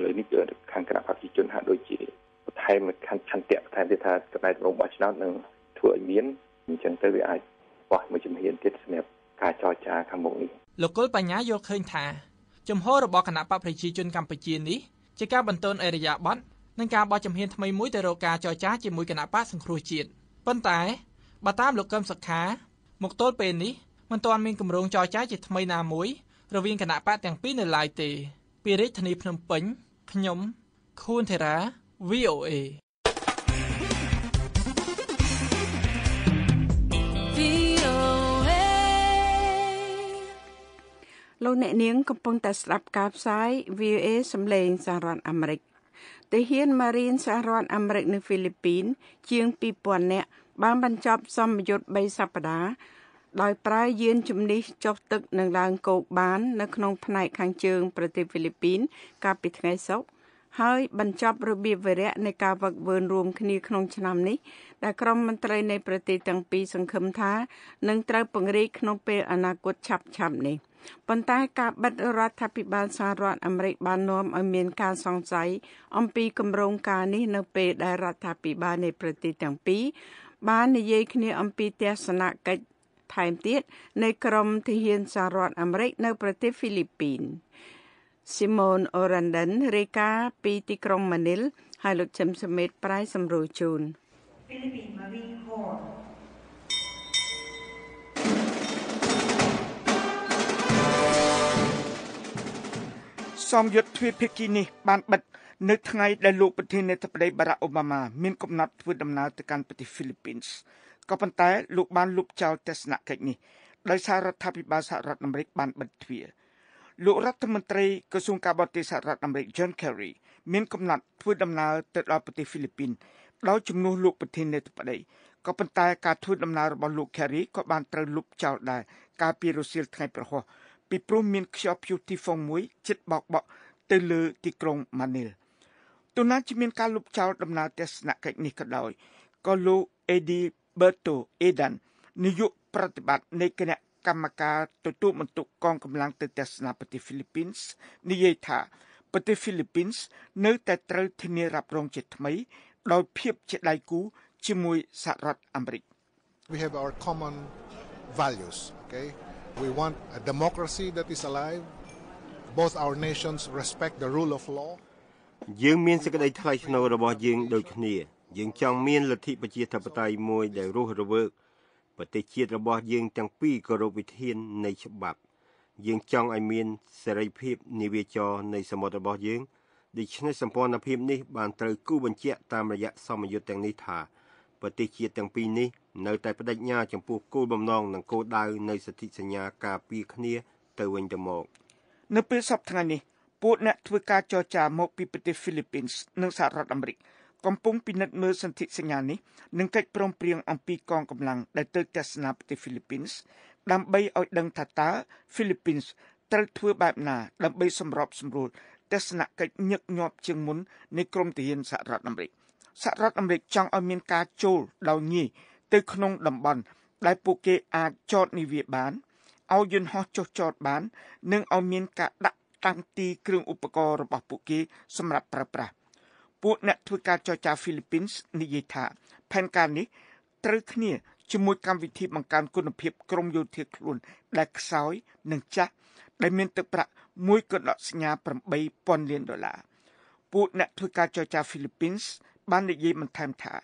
ឡូវនេះគឺខាងគណៈបព្វជិជនហាក់ដូចជាបន្ថែមខាងឆន្ទៈបន្ថែមទៀតថាកម្ដៅទំនុកបោះឆ្នោតនឹងធ្វើឲ្យមានអញ្ចឹងទៅវាអាចខ្វះមួយជំហានទៀតសម្រាប់ការចរចាខាងមុខនេះលោកគុលបញ្ញាយល់ឃើញថាជំហររបស់គណៈបកប្រជាជនកម្ពុជានេះជាការបន្តអេរយាប័តនិងការបោះជំហានថ្មីមួយទៅរកការចរចាជាមួយគណៈបកសង្គ្រោះជាតិប៉ុន្តែបើតាមលោកកឹមសុខាមកទល់ពេលនេះមិនទាន់មានគម្រោងចរចាជាថ្មីណាមួយរវាងគណៈបកទាំងពីរនៅឡើយទេពីរាជធានីភ្នំពេញខ្ញុំខួនធារា VOA លោកអ្នកនាងកំពុងតែស្ដាប់ការផ្សាយ VOA សំឡេងសហរដ្ឋអាមេរិកទាហានម៉ារីនសហរដ្ឋអាមេរិក នៅហ្វីលីពីន ជាង2000នាក់បានបញ្ចប់ សម្ពយុទ្ធ3សប្តាហ៍ដោយ ប្រើយាន ជំនិះចុះទឹកនិងឡើងគោកបាន នៅក្នុង ផ្នែកខាងជើង ប្រទេសហ្វីលីពីនកាលពីថ្ងៃសុក្រហើយ បញ្ចប់របៀបវេរៈនៃការវឹកវើ រួមគ្នាក្នុងឆ្នាំនេះ ដែលក្រុមមន្ត្រីនៃប្រទេសទាំងពីរសង្ឃឹមថានឹងត្រូវពង្រីកក្នុងពេលអនាគតឆាប់ៗនេះ។ប៉ុន្តែការបិទរដ្ឋាភិបាលសហរដ្ឋអាមេរិកបាននាំឲ្យមានការសង្ស័យអំពីគម្រោងការនេះនៅពេលដែលរដ្ឋាភិបាលនៃប្រទេសទាំងពីរបាននិយាយគ្នាអំពីទស្សនកិច្ចថែមទៀតនៃ ក្រមទាហានសហរដ្ឋអាមេរិកនៅប្រទេសហ្វីលីពីន Simon Orlanden រាយការណ៍ពីទីក្រុងម៉ានីលហើយលោកឈឹមសមេតប្រៃសម្រួលជូន Philippine Marine Corps សមយុទ្ធទ្វីបភាគីនេះបានបិទនៅថ្ងៃដែលលោកប្រធានាធិបតីបារ៉ាអូបាម៉ាមានកំណត់ធ្វើដំណើរទៅកាន់ប្រទេសហ្វីលីពីនក៏ប៉ុន្តែលោកបានលុបចោលទស្សនកិច្ចនេះដោយសាររដ្ឋាភិបាលសហរដ្ឋអាមេរិកបានបិទទ្វារលោករដ្ឋមន្ត្រីក្រសួងការបរទេសសហរដ្ឋអាមេរិក John Kerry មានកំណត់ធ្វើដំណើរទៅដល់ប្រទេសហ្វីលីពីនដោយជំនួសលោកប្រធានាធិបតីក៏ប៉ុន្តែការធ្វើដំណើររបស់លោក Kerry ក៏បានត្រូវលុបចោលដែរកាលពីរសៀលថ្ងៃប្រហោះពីព្រោះមានខ្យល់ព្យុះទីហ្វុងមួយជិតបោកបក់ទៅលើទីក្រុងម៉ានីលទោះណាជាមានការលុបចោលដំណើរទស្សនកិច្ចនេះក៏ដោយក៏លោក Eddie Berto Edan នាយកប្រតិបត្តិនៃគណៈកម្មការទទួលបន្ទុកកងកម្លាំងទៅទស្សនាប្រទេសហ្វីលីពីនសនិយាយថាប្រទេសហ្វីលីពីនសនៅតែត្រូវធានារ៉ាប់រងជាថ្មីដោយភាពជាដៃគូជាមួយសហរដ្ឋអាមេរិក We have our common values okay We want a democracy that is alive. Both our nations respect the rule of law. យើងមានសេចក្តីថ្លៃថ្នូររបស់យើងដូចគ្នាយើងចង់មានលទ្ធិប្រជាធិបតេយ្យមួយដែលរស់រវើកប្រទេសជាតិរបស់យើងទាំងពីរគោរពវិធាន នៃច្បាប់យើងចង់ឲ្យមានសេរីភាពនាវាចរនៃសមុទ្ររបស់យើងដូច្នេះសម្ព័ន្ធភាពនេះ បានត្រូវគូបញ្ជាក់តាមរយៈសមយុទ្ធទាំងនេះថាប្រទេសជាតិទាំងពីរនេះនៅតែបដិញ្ញាចំពោះគោលបំណងនិងគោលដៅនៃសន្ធិសញ្ញាការពារគ្នាទៅវិញទៅមកនៅពេលសប្តាហ៍នេះពួកអ្នកធ្វើការចរចាមកពីប្រទេសហ្វីលីពីននិងសហរដ្ឋអាមេរិកកំពុងពិនិត្យមើលសន្ធិសញ្ញានេះនិងកិច្ចព្រមព្រៀងអំពីកងកម្លាំងដែលទៅទស្សនាប្រទេសហ្វីលីពីនដើម្បីឲ្យដឹងថាតើហ្វីលីពីនត្រូវធ្វើបែបណា ដើម្បីសម្របសម្រួលទស្សនកិច្ចញឹកញាប់ជាងមុននៃក្រមទាហានសហរដ្ឋអាមេរិកសហរដ្ឋអាមេរិកចង់ឲ្យមានការចូលដោយងាយទៅក្នុងតំបន់ដែលពួកគេអាចចតនាវាបានឲ្យយន្តហោះចុះចតបាន និងឲ្យមានការដាក់តាំងទីគ្រឿងឧបករណ៍របស់ពួកគេ សម្រាប់ប្រើប្រាស់ពួកអ្នកធ្វើការចរចាហ្វីលីពីននិយាយថាផែនការនេះត្រូវគ្នាជាមួយកម្មវិធីបង្កើនគុណភាព ក្រមយោធាខ្លួនដែលខ្សោយនិងចាស់ដែលមានទឹកប្រាក់1កណ្ដកសញ្ញា8000លានដុល្លារពួកអ្នកធ្វើការចរចាហ្វីលីពីនបាននិយាយបន្ថែមថា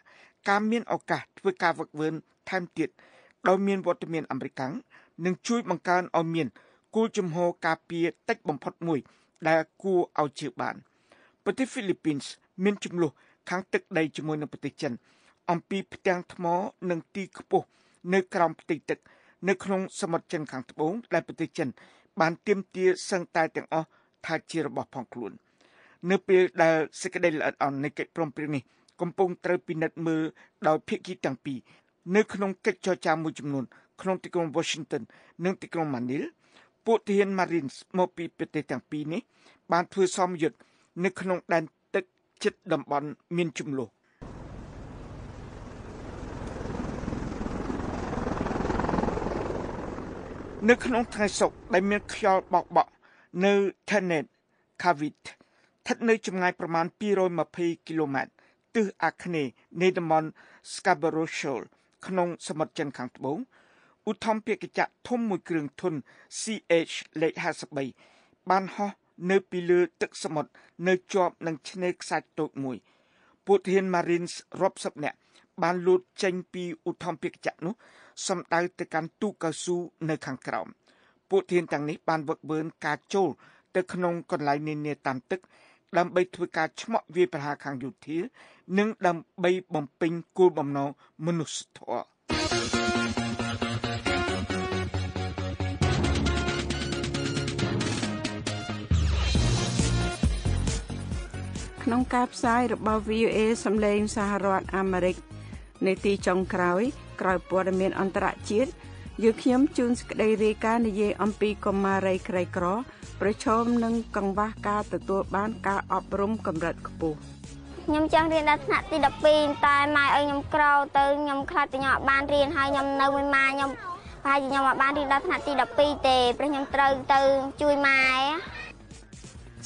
ការមានឱកាសធ្វើការវឹកវើថែមទៀតដោយមានវត្តមានអាមេរិកាំងនឹងជួយបង្កើនឲ្យមានគូលជំហរការពារតិចបំផុតមួយ ដែលគួរឲ្យជឿបានប្រទេសហ្វីលីពីន មាន ចំនួនខាងទឹកដីជាមួយនឹងប្រទេសចិន អំពី ផ្ទាំងថ្មនិងទីខ្ពស់នៅ ក្រោមផ្ទៃទឹកនៅ ក្នុងសមុទ្រចិនខាងត្បូងដែលប្រទេសចិន បានទាមទារសឹងតែទាំងអស់ថាជារបស់ផងខ្លួននៅពេលដែលសេចក្តីល្អិតអន់នៃកិច្ចព្រមព្រៀងនេះកំពុងត្រូវពិនិត្យមើលដោយភាគីទាំងពីរនៅក្នុងកិច្ចចរចាមួយចំនួនក្នុងទីក្រុង Washington និងទីក្រុង Manila ពួកទាហាន Marines មកពីប្រទេសទាំងពីរនេះ បានធ្វើសម្ពយុទ្ធនៅក្នុងដែនទឹកជិតតំបន់មានចំនួននៅក្នុងថ្ងៃសុក្រដែល មានខ្យល់បោកបក់ នៅ Tenet Cavite ស្ថិតនៅចម្ងាយ ប្រមាណ220គីឡូម៉ែត្រទិសអាគ្នេយ៍នៃតំបន់ Scarborough Shoal ក្នុងសមុទ្រចិនខាងត្បូងឧទ្ធម្ភាគចក្រធំមួយគ្រឿងធុន CH លេខ53បានហោះនៅពីលើទឹកសមុទ្រនៅជាប់នឹងឆ្នេរខ្សាច់តូចមួយពួកទាហាន Marines រាប់សិបនាក់បានលូតចេញពីឧទ្ធម្ភាគចក្រនោះសម្ដៅទៅកាន់ទូកកៅស៊ូនៅខាងក្រោមពួកធានទាំងនេះបានវឹកវើការចូល ទៅក្នុងកន្លែងនានាតាមទឹក ដើម្បីធ្វើការឆ្មក់វាយប្រហារខាងយោធានិងដើម្បី បំពេញគោលបំណងមនុស្សធម៌ក្នុងការផ្សាយរបស់ VOA សម្លេងសហរដ្ឋអាមេរិកនាទីចុងក្រោយ ក្រោយព័ត៌មានអន្តរជាតិយើងខ្ញុំជូនសេចក្តីរាយការណ៍និយាយអំពីកុមារីក្រីក្រ ប្រឈមនឹងកង្វះការទទួលបាន ការអប់រំកម្រិតខ្ពស់ខ្ញុំចង់រៀនដល់ថ្នាក់ទី12តែម៉ែឲ្យខ្ញុំក្រោទៅខ្ញុំខ្លាចតែខ្ញុំអត់បានរៀនហើយខ្ញុំនៅមួយម៉ាខ្ញុំប្រហែលជាខ្ញុំអត់បានរៀនដល់ថ្នាក់ទី12ទេព្រោះខ្ញុំត្រូវទៅជួយម៉ែ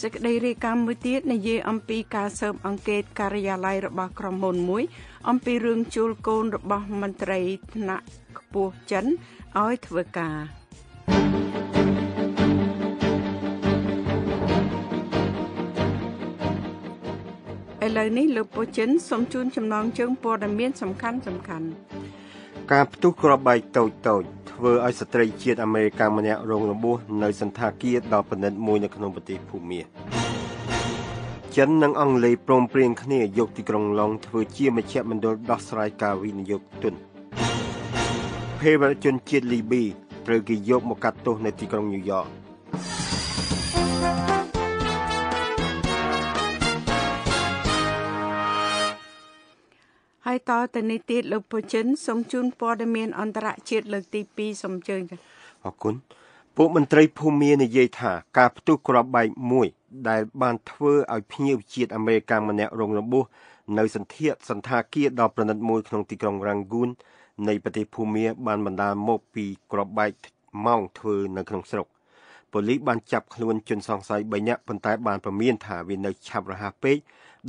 សេចក្តីរាយការណ៍មួយទៀតនិយាយអំពីការស៊ើបអង្កេត ការិយាល័យរបស់ ក្រុមហ៊ុនមួយ អំពីរឿងជួលកូន របស់មន្ត្រីថ្នាក់ខ្ពស់ចិនឲ្យធ្វើការ thank you ឡូវនេះលោកពូចិនសូមជូនចំណងជើងព័ត៌មានសំខាន់សំខាន់ការផ្ទុះគ្រាប់បែកតូចតូចធ្វើឲ្យស្ត្រីជាតិអាមេរិកម្នាក់រងរបួសនៅសន្តាគារដល់ពិនិត្យមួយនៅក្នុងប្រទេសភូមាចិននិងអង់គ្លេសព្រមព្រៀងគ្នាយកទីក្រុងឡុងធ្វើជាមជ្ឈមណ្ឌលដោះស្រាយការវិនិយោគទុនភេរវជនជាតិលីប៊ីត្រូវគេយកមកកាត់ទោសនៅទីក្រុងញូវយ៉កតទៅនេះទៀតលោកពូចិនសូមជូនព័ត៌មានអន្តរជាតិលើកទី2សូមជើញអរគុណពួកមន្ត្រីភូមិនិយាយថាការផ្ទុះគ្រាប់បែកមួយ ដែលបានធ្វើឲ្យភ្ញៀវជាតិអាមេរិកម្នាក់រងរបួសនៅសន្ធាសន្តាគារដ៏ប្រណិតមួយក្នុងទីក្រុងរ៉ាងហ្គូន នៃប្រទេសភូមាបានបណ្ដាលមកពីក្របបែកម៉ោងធ្វើនៅក្នុងស្រុកប៉ូលីសបានចាប់ខ្លួនជន សង្ស័យ3នាក់ប៉ុន្តែបានព្រមានថាវានៅឆាប់រហ័សពេក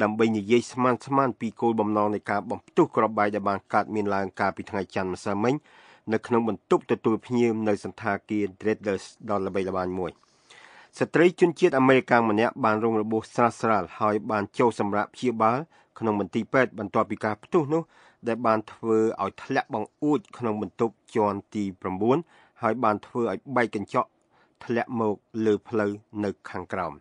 ដើម្បីនិយាយស្មានស្មានពីគោលបំណងនៃការបំផ្ទុះក្របបាយដែលបានកើតមានឡើងកាលពីថ្ងៃច័ន្ទម្សិលមិញនៅក្នុងបន្ទប់ទទួលភ្ញៀវនៅសន្តាគារ Dreaders ដ៏ល្បីល្បាញមួយ ស្ត្រីជនជាតិអាមេរិកម្នាក់បានរងរបួសស្រាលស្រាលហើយបាន ចូលសម្រាប់ព្យាបាលក្នុងមន្ទីរពេទ្យបន្ទាប់ពីការផ្ទុះនោះ ដែលបានធ្វើឲ្យធ្លាក់បង្អួចក្នុងបន្ទប់ជាន់ទី9ហើយ បានធ្វើឲ្យបែកកញ្ចក់ធ្លាក់មកលើផ្លូវនៅខាងក្រោម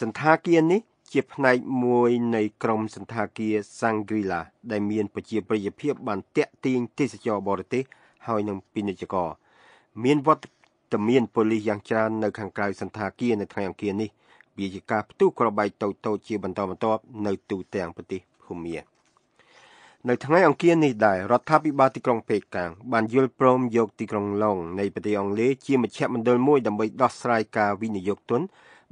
សន្តាគារនេះជាផ្នែកមួយនៃក្រុមសន្តាគារ Shangri-La ដែលមានប្រជាប្រិយភាពបានតាក់ទាញទេសចរបរទេសហើយនិងពាណិជ្ជករមានវត្តមានប៉ូលីសយ៉ាងច្រើននៅខាងក្រៅសន្តាគារនៅថ្ងៃអង្គារនេះវាជាការផ្ទុះក្របបែកតូចតូចជាបន្តបន្ទាប់នៅទូទាំងប្រទេសភូមានៅថ្ងៃអង្គារនេះដែររដ្ឋាភិបាលទីក្រុងប៉េកាំងបានយល់ព្រមយកទីក្រុងឡុងនៃប្រទេសអង់គ្លេសជាមជ្ឈមណ្ឌលមួយដើម្បីដោះស្រាយការវិនិយោគទុន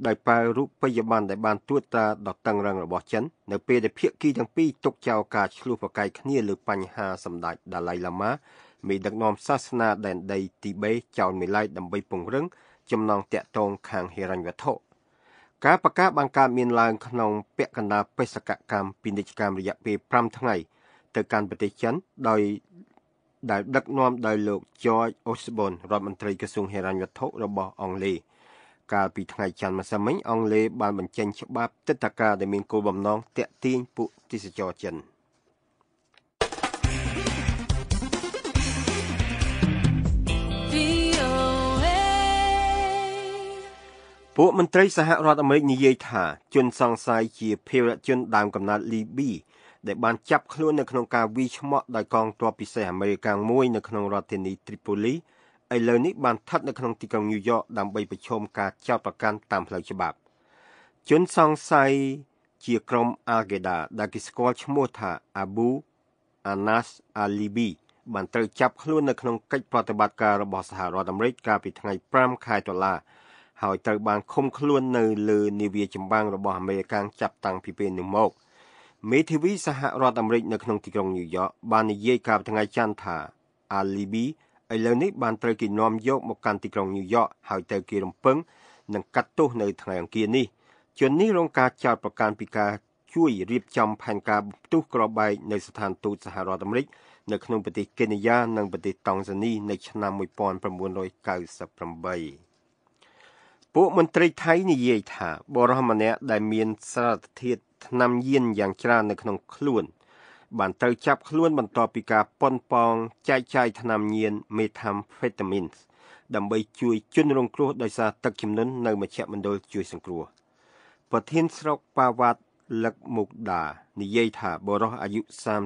ដោយប្រើរូបិយប័ណ្ណដែលបានទួតត្រាដល់តឹងរឹងរបស់ចិននៅ ពេលដែលភាគីទាំងពីរទុកចោលការឆ្លោះប្រកែកគ្នាលើបញ្ហាសម្ដេចដាឡៃឡាម៉ាមេដឹកនាំសាសនា ដែនដីទីបេចោលមេឡៃដើម្បីពង្រឹង ចំណងតាក់ទងខាងហិរញ្ញវត្ថុការប្រកាសបានកើតមានឡើងក្នុងពាក់កណ្ដាលបេសកកម្មពាណិជ្ជកម្មរយៈពេល5ថ្ងៃ ទៅកាន់ប្រទេសចិន ដោយដែលដឹកនាំដោយលោក George Osborne រដ្ឋមន្ត្រីក្រសួងហិរញ្ញវត្ថុរបស់អង់គ្លេសកាលពីថ្ងៃច័ន្ទម្សិលមិញអង់គ្លេសបានបញ្ចេញ ច្បាប់ទឹកតការដែលមានគោលបំណងតាក់ទាញពួកទេសចរចិនពួកមន្ត្រីសហរដ្ឋអាមេរិកនិយាយថា ជន សង្ស័យជាភារជន ដើមកំណើតលីប៊ីដែលបានចាប់ខ្លួននៅក្នុងការវាយឆ្មក់ដោយកងទ័ពពិសេសអាមេរិកមួយនៅក្នុងរដ្ឋធានីត្រីប៉ូលីឥឡូវនេះបានស្ថិតនៅក្នុងទីក្រុងញូវយ៉កដើម្បីប្រឈមការចោទប្រកាន់តាមផ្លូវច្បាប់ជនសង្ស័យជាក្រុម Al-Qaeda ដែលគេស្គាល់ឈ្មោះថា Abu Anas al-Libi បានត្រូវចាប់ខ្លួននៅក្នុងកិច្ចប្រតិបត្តិការរបស់សហរដ្ឋអាមេរិកកាលពីថ្ងៃ5ខែតុលាហើយត្រូវបានឃុំខ្លួននៅលើនាវាចម្បាំងរបស់អាមេរិកចាប់តាំងពីពេលនោះមកមេធាវីសហរដ្ឋអាមេរិកនៅក្នុងទីក្រុងញូវយ៉កបាននិយាយកាលពីថ្ងៃច័ន្ទថា al-Libi ឥឡូវនេះបានត្រូវគេនាំយកមកកាន់ទីក្រុងញូវយ៉កហើយត្រូវគេរំពឹងនឹងកាត់ទោសនៅថ្ងៃអង្គារនេះជននេះរងការចោទប្រកាន់ពីការជួយរៀបចំផែនការផ្ទុះក្របបែកនៅស្ថានទូតសហរដ្ឋអាមេរិកនៅក្នុងប្រទេសកេនីយ៉ានិងប្រទេសតង់សានីនៅឆ្នាំ1998ពួកមន្ត្រីថៃនិយាយថា បរិះម្នាក់ដែលមានសារធាតុថ្នាំញៀនយ៉ាងច្រើននៅក្នុងខ្លួនបានត្រូវចាប់ខ្លួនបន្ទាប់ពីការប៉ុនប៉ងចែកចាយថ្នាំញៀនមេថាំហ្វេតាមីនដើម្បីជួយជនរងគ្រោះដោយសារទឹកជំនន់នៅមជ្ឈមណ្ឌលជួយសង្គ្រោះប្រធានស្រុកប៉ាវ៉ាត់លឹកមុខដានិយាយថាបរិសអាយុ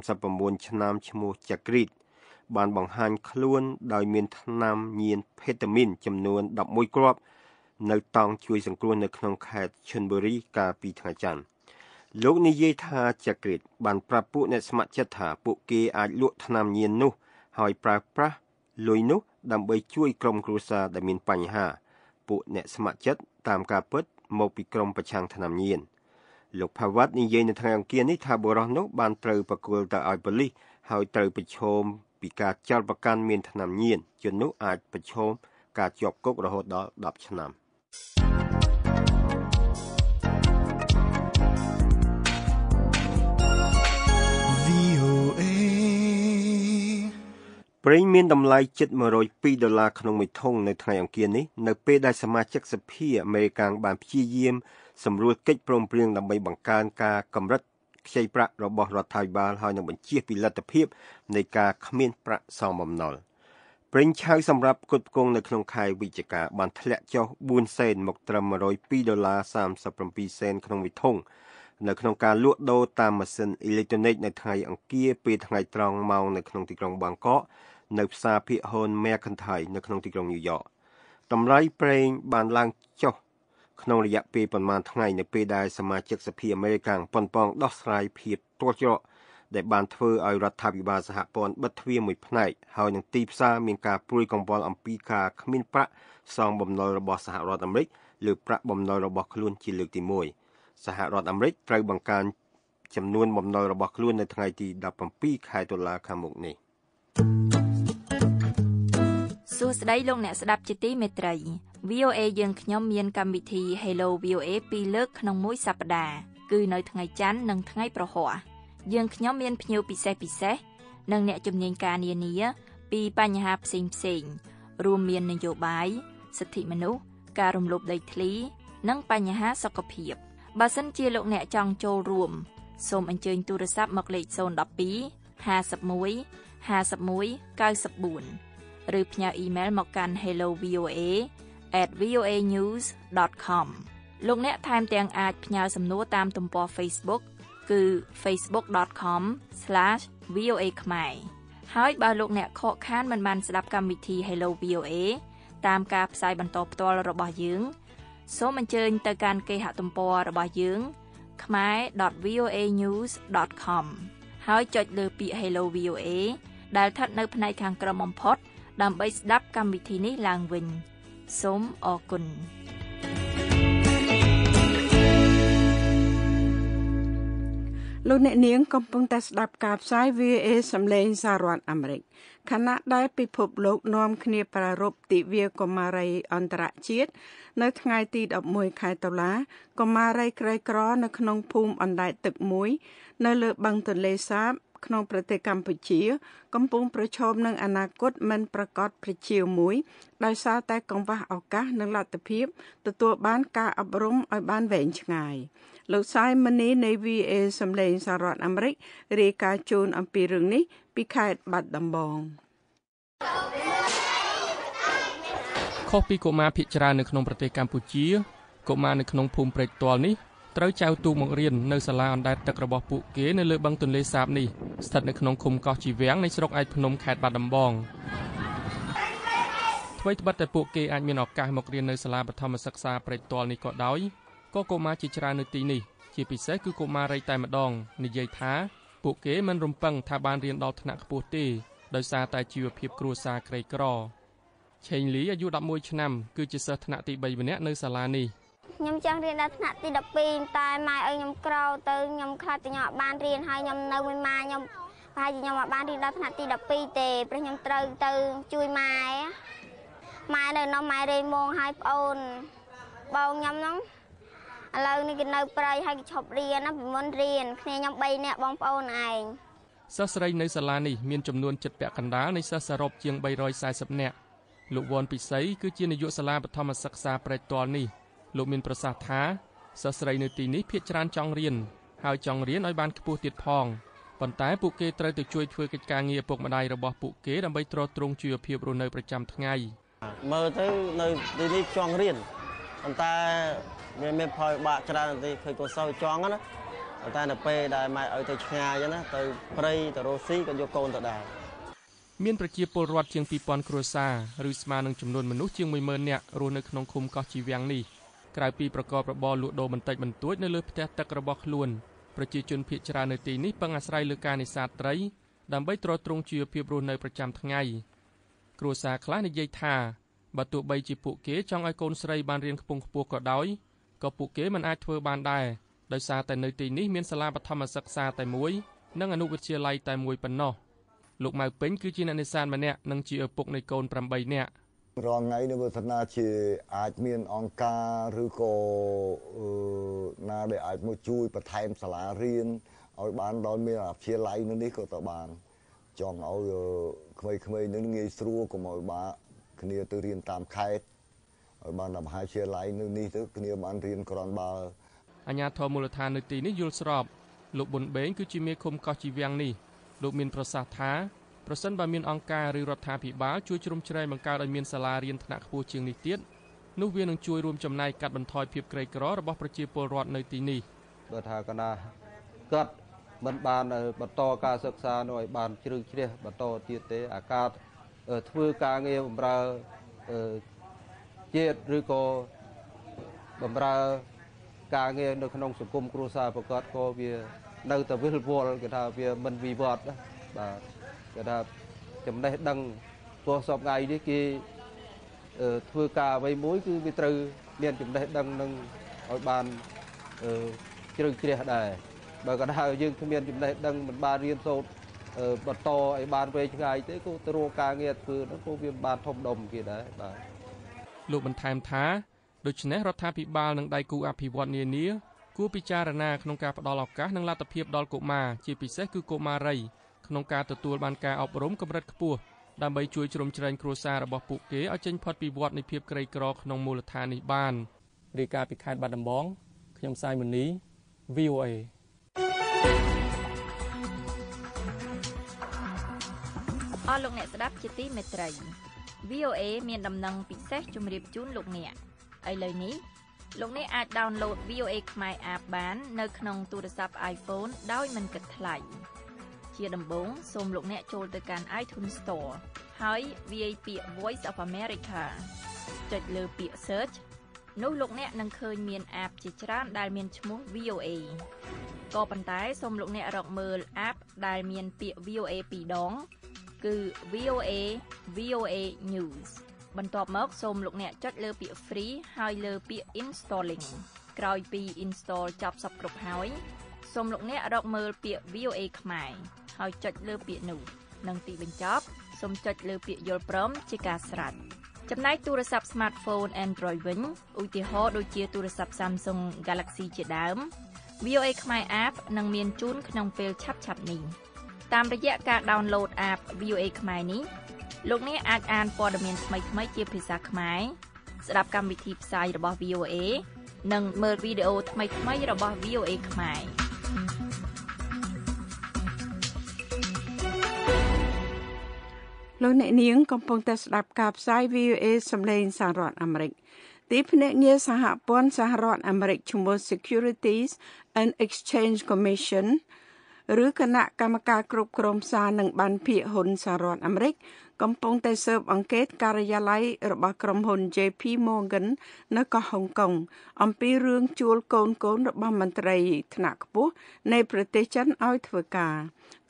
39ឆ្នាំឈ្មោះចក្រិតបានបង្ហាញខ្លួនដោយមានថ្នាំញៀនភេតាមីនចំនួន11គ្រាប់នៅតង់ជួយសង្គ្រោះនៅក្នុងខេត្តឈិនបុរីកាលពីថ្ងៃច័ន្ទលោកនិយាយថាចក្រិតបានប្រាប់ពួកអ្នកស្ម័គ្រចិត្តថាពួកគេអាចលក់ថ្នាំញៀននោះហើយប្រើប្រាស់លុយនោះ ដើម្បី ជួយក្រុមគ្រួសារដែលមានបញ្ហាពួកអ្នកស្ម័គ្រចិត្តតាមការពិតមកពីក្រុមប្រឆាំងថ្នាំញៀនលោកផាវ៉ាត់និយាយនៅថ្ងៃអង្គារនេះថាបុរសនោះបានត្រូវប្រគល់ទៅឲ្យប៉ូលីសហើយត្រូវប្រឈមពីការចោទប្រកាន់មានថ្នាំញៀនជននោះអាចប្រឈមការជាប់គុករហូតដល់10ឆ្នាំ។ប្រេងមានតម្លៃជិត102ដុល្លារក្នុងមួយធុងនៅថ្ងៃអង្គារនេះនៅ ពេលដែលសមាជិកសភាអាមេរិកបានព្យាយាម សម្រួលកិច្ចព្រមព្រៀងដើម្បីបង្កើនការកម្រិតខ្ចីប្រាក់របស់រដ្ឋាភិបាលហើយនឹងបញ្ជាពីលទ្ធភាពនៃការគ្មានប្រាក់សមបំណុលប្រេងឆៅសម្រាប់គុតគងនៅក្នុងខែវិច្ឆិកាបានធ្លាក់ចុះ4សេនមកត្រឹម102ដុល្លារ37សេនក្នុងមួយធុងនៅក្នុងការលក់ដូរតាមម៉ាស៊ីនអេឡិចត្រូនិកនៅថ្ងៃអង្គារពេលថ្ងៃត្រង់ម៉ោងនៅក្នុងទីក្រុងបាងកកនៅផ្សារភៀកហ៊ុន Mercantile នៅក្នុងទីក្រុងញូវយ៉កតម្លៃប្រេងបានឡើងចុះក្នុងរយៈពេលប្រមាណថ្ងៃនៅពេលដែលសមាជិកសភាអាមេរិកប៉ុនប៉ងដោះស្រាយភាពទាល់ច្រកដែលបានធ្វើឲ្យរដ្ឋាភិបាលសហព័ន្ធបិទទ្វារមួយផ្នែកហើយនឹងទីផ្សារមានការព្រួយកង្វល់អំពីការគ្មានប្រាក់សងបំណុលរបស់សហរដ្ឋអាមេរិកលើប្រាក់បំណុលរបស់ខ្លួនជាលើកទី1សហរដ្ឋអាមេរិកត្រូវបង្កើនចំនួនបំណុលរបស់ខ្លួននៅថ្ងៃទី17ខែតុលាខាងមុខនេះសួស្តីលោកអ្នកស្ដាប់ជាទីមេត្រី VOA យើងខ្ញុំមានកម្មវិធី Hello VOA ពីរលើកក្នុងមួយសប្តាហ៍គឺនៅថ្ងៃច័ន្ទនិងថ្ងៃប្រហ័សយើងខ្ញុំមានភ្ញៀវពិសេសពិសេសនិងអ្នកជំនាញការនានា ពីបញ្ហាផ្សេងផ្សេងរួមមាននយោបាយសិទ្ធិមនុស្សការរំលោភដីធ្លី និងបញ្ហាសុខភាពបើសិនជាលោកអ្នកចង់ចូលរួម សូមអញ្ជើញទូរស័ព្ទមកលេខ012 51 51 94ឬផ្ញើអ៊ីមែលមកកាន់ hellovoa@voanews.com លោកអ្នកថែមទាំងអាចផ្ញើសំណួរតាមទំព័រ Facebook គឺ facebook.com/voa ខ្មែរហើយ បើលោកអ្នកខកខានមិនបានស្ដាប់កម្មវិធី Hello VOA តាមការផ្សាយបន្តផ្ទាល់របស់យើង សូមអញ្ជើញទៅកាន់គេហទំព័ររបស់យើង kmae.voanews.com ហើយចុចលើពាក្យ Hello VOA ដែលស្ថិតនៅ ផ្នែកខាងក្រោមបំផុតដើម្បីស្ដាប់កម្មវិធីនេះឡើងវិញសូមអរគុណលោកអ្នកនាង កំពុងតែស្ដាប់ការផ្សាយ VOA សម្លេង សាររដ្ឋអាមេរិកខណៈដែលពិភពលោក នាំគ្នាប្រារព្ធទិវាកុមារីអន្តរជាតិនៅថ្ងៃទី11ខែតុលាកុមារីក្រីក្រនៅក្នុងភូមិអណ្ដែតទឹកមួយនៅលើបឹងទន្លេសាបក្នុងប្រទេសកម្ពុជាកំពុងប្រឈមនឹងអនាគតមិនប្រកបប្រជាមួយដោយសារតែកង្វះឱកាសនិងលទ្ធភាពទទួលបានការអប់រំឲ្យ បានវែងឆ្ងាយ លោកសាយមនីនៃ VA សម្លេងសហរដ្ឋអាមេរិករាយការណ៍ជូន អំពីរឿងនេះ ពីខេត្តបាត់ដំបងខុសពីកុមារភៀកច្រើននៅក្នុងប្រទេសកម្ពុជាកុមារនៅក្នុងភូមិព្រែកទាល់នេះត្រូវចៅទូកមករៀននៅសាលាអណ្ដែតទឹករបស់ពួកគេនៅលើបឹងទន្លេសាបនេះស្ថិតនៅក្នុងឃុំកោះជីវាំងនៃស្រុកឯកភ្នំខេត្តបាត់ដំបងអ្វីត្បិតតែពួកគេអាចមានឱកាសមករៀននៅសាលាបឋមសិក្សាព្រែកទាល់នេះក៏ដោយក៏កុមារជាច្រើននៅទីនេះ ជាពិសេសគឺកុមាររៃតែម្ដងនិយាយថាពួកគេមិនរំពឹងថាបានរៀនដល់ថ្នាក់ខ្ពស់ទេដោយសារតែជីវភាពគ្រួសារក្រីក្រឆេងលីអាយុ11ឆ្នាំគឺជាសិស្សថ្នាក់ទី3ម្នាក់នៅសាលានេះ។ខ្ញុំចង់រៀនដល់ថ្នាក់ទី12តែម៉ែឲ្យខ្ញុំក្រោទៅខ្ញុំខ្លាចតែខ្ញុំអត់បានរៀនហើយខ្ញុំនៅមួយម៉ាខ្ញុំប្រហែលជាខ្ញុំអត់បានរៀនដល់ថ្នាក់ទី12ទេព្រោះខ្ញុំត្រូវទៅជួយម៉ែម៉ែនៅនំម៉ែរេមងហើយប្អូនបងខ្ញុំហ្នឹងឥឡូវនេះគេនៅប្រៃហើយគេឈប់រៀនណាពីមុនរៀនគ្នាខ្ញុំ3នាក់បងប្អូនឯងសិស្សស្រីនៅសាលានេះមាន ចំនួនចិត្តពាក់កណ្ដាលនៃសិស្សសរុបជាង340នាក់លោកវ៉ាន់ពិសីគឺជានាយក សាលាបឋមសិក្សាប្រែកតលនេះលោកមានប្រសាសន៍ថាសិស្សស្រីនៅទីនេះភាគច្រើនចង់រៀនហើយចង់រៀនឲ្យបានខ្ពស់ទៀតផងប៉ុន្តែពួកគេត្រូវទៅជួយធ្វើកិច្ចការងារពុកម្ដាយរបស់ពួកគេដើម្បីទ្រទ្រង់ជីវភាពរស់នៅប្រចាំថ្ងៃមើលទៅនៅទីនេះចង់រៀនប៉ុន្តែវាមានផលបាក់ច្រើនទីឃើញកូនសិស្សចង់ណាប៉ុន្តែនៅពេលដែលម៉ែឲ្យទៅឆ្ងាយណាទៅព្រៃទៅរស់ស៊ីក៏យកកូនទៅដែរមានប្រជាពលរដ្ឋជាង2000គ្រួសារឬស្មើនឹងចំនួនមនុស្សជាង10000នាក់រស់នៅក្នុងឃុំកោះជីវាំងនេះក្រៅពីប្រកបរបរលក់ដូរបន្តិចបន្តួចនៅលើផ្ទះទឹករបស់ខ្លួនប្រជាជនភៀសច្រើននៅទីនេះពឹងអាស្រ័យលើការនេសាទត្រី ដើម្បីទ្រទ្រង់ជីវភាពរស់នៅប្រចាំថ្ងៃគ្រួសារខ្លះនិយាយថាបើទោះបីជាពួកគេចង់ឲ្យកូនស្រីបានរៀនខ្ពង់ខ្ពស់ក៏ដោយក៏ពួកគេមិនអាចធ្វើបានដែរដោយសារតែនៅទីនេះមានសាលាបឋមសិក្សាតែមួយនិងអនុវិទ្យាល័យតែមួយប៉ុណ្ណោះលោកម៉ៅពេញគឺជាអ្នកនេសាទម្នាក់និងជាឪពុកនៃកូន8នាក់រាល់ថ្ងៃនឹងបើសិនណាជាអាចមានអង្គការឬក៏ណា ដែលអាចមកជួយបន្ថែមសាលារៀនឲ្យបាន ដល់មានអាព្យាល័យនៅនេះក៏ទៅបាន ចង់ឲ្យក្មេងៗនឹងងាយស្រួលកុំឲ្យបាក់គ្នាទៅរៀនតាមខេត្តឲ្យបានដល់មហាវិទ្យាល័យនៅនេះទៅ គ្នាបានរៀនក្រនបើអាញាធមមូលដ្ឋាននៅទីនេះយល់ស្របលោកប៊ុនបេងគឺជាមេឃុំកោះជីវាំងនេះលោកមានប្រសាសន៍ថាប្រសិនបើមានអង្គការឬរដ្ឋាភិបាលជួយជ្រោមជ្រែងបង្កើតឲ្យមានសាលារៀនថ្នាក់ខ្ពស់ជាងនេះទៀតនោះវានឹងជួយរួមចំណែកកាត់បន្ថយភាពក្រីក្ររបស់ប្រជាពលរដ្ឋនៅទីនេះបើថាកណាគាត់មិនបានបន្តការសិក្សានោះឲ្យ បានជ្រឹងជ្រះបន្តទៀតទេអាការធ្វើការងារបម្រើជាតិឬក៏បម្រើការងារនៅក្នុងសង្គមគ្រួសារប្រកបក៏វា នៅតែវិលវល់គេថាវាមិនវិវត្តបាទគេថាចំណេះដឹងព្រោះសពថ្ងៃនេះគេធ្វើការអ្វីមួយ គឺវាត្រូវមានចំណេះដឹងនឹងឲ្យបានជ្រៅជ្រះដែរបើក៏ថាយើងគ្មានចំណេះដឹងមិនបានរៀនសូត្របន្តឲ្យបានវែងឆ្ងាយទេគោទៅរកការងារធ្វើនោះគោវាមិនបាន ធំដុំគេដែរបាទលោកបន្ថែមថា ដូច្នេះរដ្ឋាភិបាលនិងដៃគូអភិវឌ្ឍន៍នានាគួរពិចារណាក្នុងការផ្តល់ឱកាសនិងលទ្ធភាព ដល់កុមារជាពិសេសគឺកុមារីក្នុងការទទួលបានការអប់រំកម្រិតខ្ពស់ដើម្បីជួយជ្រោមជ្រែងគ្រួសាររបស់ពួកគេឲ្យចេញផុតពីវដ្តនៃភាពក្រីក្រក្នុងមូលដ្ឋាននេះបានរាយការណ៍ពីខេត្តបាត់ដំបងខ្ញុំសាយមនី VOA អរលោកអ្នកស្ដាប់ជាទីមេត្រី VOA មានដំណឹងពិសេសជម្រាបជូនលោកអ្នកឥឡូវនេះលោកអ្នកអាចដោនឡូត VOA ខ្មែរ App បាន នៅក្នុង ទូរស័ព្ទ iPhone ដោយមិនគិតថ្លៃ។ជាដំបូងសូមលោកអ្នកចូលទៅកាន់ iTunes Store ហើយវាយពាក្យ Voice of America ចុចលើពាក្យ Search នោះលោកអ្នកនឹងឃើញមាន app ជាច្រើនដែលមានឈ្មោះ VOA ក៏ប៉ុន្តែសូមលោកអ្នករកមើល app ដែលមានពាក្យ VOA ពីរដង គឺ VOA VOA News បន្ទាប់មកសូមលោកអ្នកចុចលើពាក្យ free ហើយលើពាក្យ installing ក្រោយពី install ចប់សពគ្រប់ហើយសូមលោកអ្នករកមើលពាក្យ VOA ខ្មែរហើយចុចលើពាក្យនោះនិងទីបញ្ចប់សូមចុចលើពាក្យយល់ព្រមជាការស្រេចចំណែកទូរស័ព្ទ smartphone Android វិញឧទាហរណ៍ដូចជាទូរស័ព្ទ Samsung Galaxy ជាដើម VOA ខ្មែរ App នឹងមានជូនក្នុងពេលឆាប់ៗនេះតាមរយៈការ download app VOA ខ្មែរនេះលោកអ្នកអាចអានព័ត៌មានថ្មីៗជាភាសាខ្មែរស្ដាប់កម្មវិធីផ្សាយរបស់ VOA និងមើលវីដេអូថ្មីៗរបស់ VOA ខ្មែរលោកអ្នកនាងកំពុងតែស្ដាប់ការផ្សាយ VOA សម្លេងសហរដ្ឋអាមេរិក ទីភ្នាក់ងារសហព័ន្ធសហរដ្ឋអាមេរិកឈ្មោះ Securities and Exchange Commission ឬគណៈកម្មការគ្រប់គ្រងផ្សារនិងបានភាគហ៊ុនសហរដ្ឋអាមេរិកកំពុងតែស៊ើបអង្កេតការិយាល័យរបស់ក្រុមហ៊ុន JP Morgan នៅកោះហុងកុងអំពីរឿងជួលកូនកូនរបស់មន្ត្រីថ្នាក់ខ្ពស់នៃប្រទេសចិនឲ្យធ្វើការ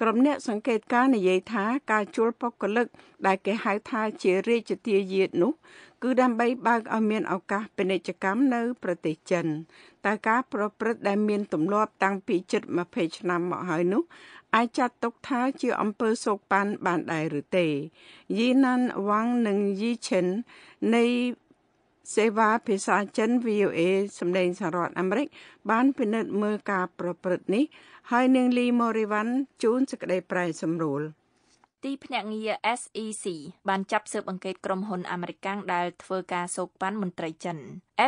ក្រុមអ្នកសង្កេតការនិយាយថាការជួលបុគ្គលិកដែលគេហៅថាជារាជទាយាទនោះគឺដើម្បីបើកឲ្យមានឱកាសពាណិជ្ជកម្មនៅប្រទេសចិនតើការប្រព្រឹត្តដែលមានទម្លាប់តាំងពីជិត20ឆ្នាំមកហើយនោះអាចចាត់ទុកថា ជាអំពើសោកប៉ាន់បានដែរឬទេយីណាន់វ៉ាងនិងយីឈិននៃសេវាភាសាចិន VOA សម្លេងសហរដ្ឋអាមេរិក បានពិនិត្យមើលការប្រព្រឹត្តនេះហើយនាងលីម៉ូរីវ៉ាន់ជូនសេចក្តីប្រែ សម្រួល។ទីភ្នាក់ងារ SEC បានចាប់ស៊ើបអង្កេតក្រុមហ៊ុនអាមេរិកាំងដែលធ្វើការសោកប៉ាន់មន្ត្រីចិន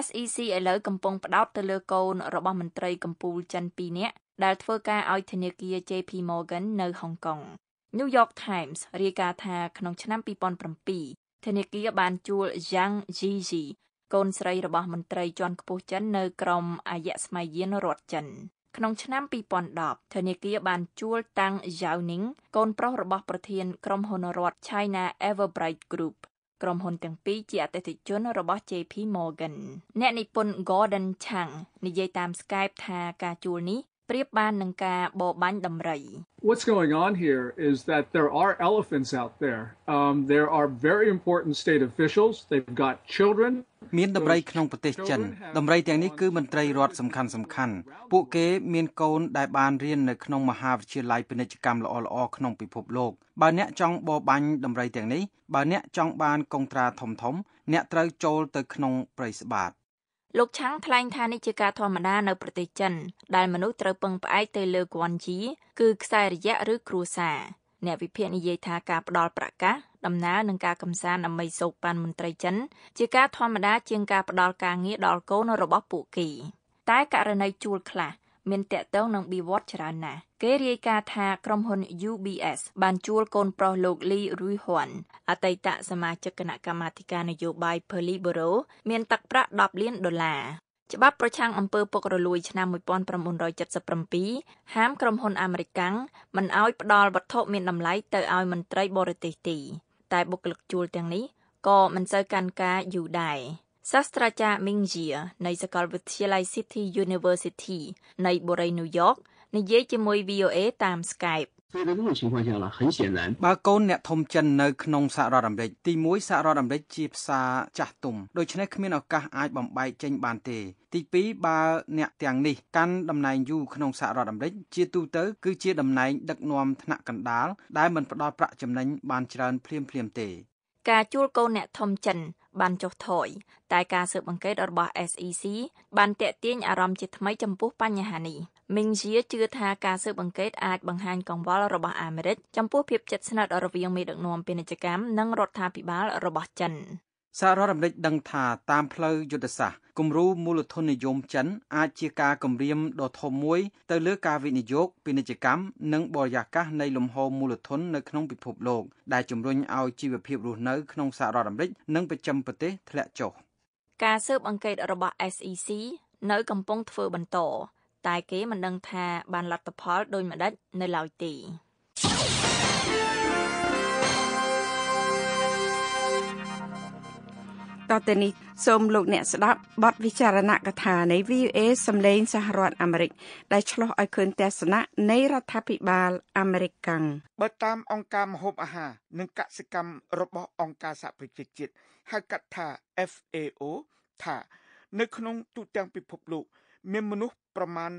SEC ឥឡូវកំពុងផ្ដោតទៅលើកូនរបស់មន្ត្រីកម្ពុជាចិន2នាក់ដែលធ្វើការឲ្យធនាគារ JP Morgan នៅហុងកុង New York Times រាយការណ៍ថាក្នុងឆ្នាំ2007ធនាគារបានជួល Yang Jiji កូនស្រីរបស់មន្ត្រីជាន់ខ្ពស់ចិននៅក្រមអាយស្ម័យយានរដ្ឋចិនក្នុងឆ្នាំ2010ធនាគារបានជួលតាំង Zhao Ning កូនប្រុសរបស់ប្រធានក្រុមហ៊ុនរដ្ឋ China Everbright Group ក្រុមហ៊ុនទាំងពីរជាអតិថិជនរបស់ JP Morgan អ្នកនិពន្ធ Gordon Chang និយាយតាម Skype ថាការជួលនេះប្រៀបបាននឹងការបរបាញ់ដំរី What's going on here is that there are elephants out there. Um there are very important state officials. They've got children. មានដំរីក្នុងប្រទេសចិនដំរីទាំងនេះគឺមន្ត្រីរដ្ឋសំខាន់សំខាន់ពួកគេមានកូនដែលបានរៀននៅក្នុងមហាវិទ្យាល័យពាណិជ្ជកម្មល្អល្អក្នុងពិភពលោកបើអ្នកចង់បរបាញ់ដំរីទាំងនេះបើអ្នកចង់បានកុងត្រាធំធំអ្នកត្រូវចូលទៅក្នុងព្រៃស្បាតលោកឆាងថ្លែងថានេះជាការធម្មតានៅប្រទេសចិនដែលមនុស្សត្រូវពឹងផ្អែកទៅលើគន់ជីគឺខ្សែរយៈឬគ្រួសារអ្នកវិភាគនិយាយថាការផ្ដល់ប្រកាសដំណើរនឹងការកំសាន្តដើម្បីសោកប៉ាន់មន្ត្រីចិនជាការធម្មតាជាងការផ្ដល់ការងារដល់កូនរបស់ពួកគេតែករណីជួលខ្លះមានតាក់ទងនឹងបៀវត្សច្រើនណាស់គេរាយការណ៍ថាក្រុមហ៊ុន UBS បានជួលកូនប្រុសលោកលីរុយហ៊ុនអតីតសមាជិកគណៈកម្មាធិការនយោបាយ Politburo មានទឹកប្រាក់10លានដុល្លារច្បាប់ប្រឆាំងអំពើពុករលួយឆ្នាំ1977ហាមក្រុមហ៊ុនអាមេរិកាំងមិនឲ្យផ្ដល់វត្ថុមានតម្លៃទៅឲ្យមន្ត្រី បរទេសទី តែបុគ្គលិកជួលទាំងនេះក៏មិនសូវកាន់ការយូរដែរសាស្ត្រាចារ្យ Ming Jie នៃសាកលវិទ្យាល័យ City University នៃបូរីញូវយ៉កនិយាយជាមួយ VOA តាម Skype បើកូនអ្នក ធំចិននៅក្នុងសហរដ្ឋអាមេរិកទី1សហរដ្ឋអាមេរិកជាភាសាចាស់ទុំដូច្នេះគ្មានឱកាសអាចបំបែកចេញបានទេទី2បើអ្នកទាំងនេះកាន់តំណែងយូរក្នុងសហរដ្ឋអាមេរិកជាទូទៅគឺជាតំណែងដឹកនាំថ្នាក់កណ្ដាលដែលមិនផ្ដល់ប្រាក់ចំណេញបានច្រើនភ្លាមៗទេការជួលកូនអ្នកធំចិនបានចុះថយតែការស៊ើបអង្កេតរបស់ SEC បានតាក់ទាញអារម្មណ៍ជាថ្មីចំពោះបញ្ហានេះមីងជាជឿថាការស៊ើបអង្កេតអាចបង្ហាញកង្វល់របស់អាមេរិកចំពោះភាពជិតស្និទ្ធរវាងមេដឹកនាំពាណិជ្ជកម្មនិងរដ្ឋាភិបាលរបស់ចិនសហរដ្ឋអាមេរិកដឹងថាតាមផ្លូវយុទ្ធសាស្ត្រគំរូមូលធននិយមចិនអាចជាការគម្រាមដ៏ធំមួយទៅលើការវិនិយោគពាណិជ្ជកម្មនិងបរិយាកាសនៃលំហមូលធននៅក្នុងពិភពលោកដែលជំរុញឲ្យជីវភាពរស់នៅក្នុងសហរដ្ឋអាមេរិកនិងប្រចាំប្រទេសធ្លាក់ចុះការស៊ើបអង្កេតរបស់ SEC នៅកំពុងធ្វើបន្តតែគេមិនដឹងថាបានលទ្ធផលដូចម្តេចនៅឡើយទេតទៅនេះសូមលោកអ្នកស្ដាប់បទវិចារណកថានៃ VOA សម្លេងសហរដ្ឋអាមេរិក ដែលឆ្លោះឲ្យឃើញទស្សនៈនៃរដ្ឋាភិបាលអាមេរិកកាំងបើតាមអង្គការមហូបអាហារនិងកសិកម្មរបស់ អង្គការសហប្រជាជាតិហៅកាត់ថា FAO ថានៅក្នុងទូទាំងពិភពលោក មានមនុស្សប្រមាណ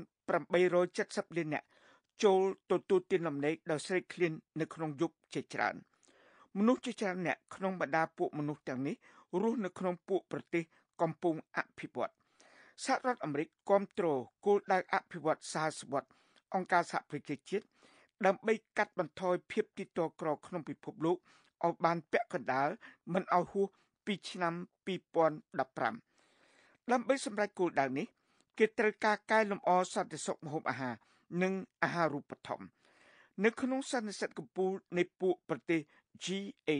870លាននាក់ចូលទទួលទានលំនៅដោយស្រេកឃ្លាននៅក្នុងយុគជាច្រើនមនុស្សជាច្រើនអ្នកក្នុងបដាពួកមនុស្សទាំងនេះរស់នៅក្នុងពួកប្រទេសកំពុងអភិវឌ្ឍសហរដ្ឋអាមេរិកគ្រប់គ្រងគោលដៅអភិវឌ្ឍសាស្វត្តអង្គការសហប្រជាជាតិដើម្បីកាត់បន្ថយភាពទីតក្រក្នុងពិភពលោកឲ្យបានពាក់កណ្ដាលមិនឲ្យហួសពីឆ្នាំ2015ដើម្បីសម្រេចគោលដៅនេះគេត្រូវការកែលម្អសន្តិសុខម្ហូបអាហារនិងអាហារូបត្ថម្ភនៅក្នុងសន្និសីទកំពូលនៃពួកប្រទេស G8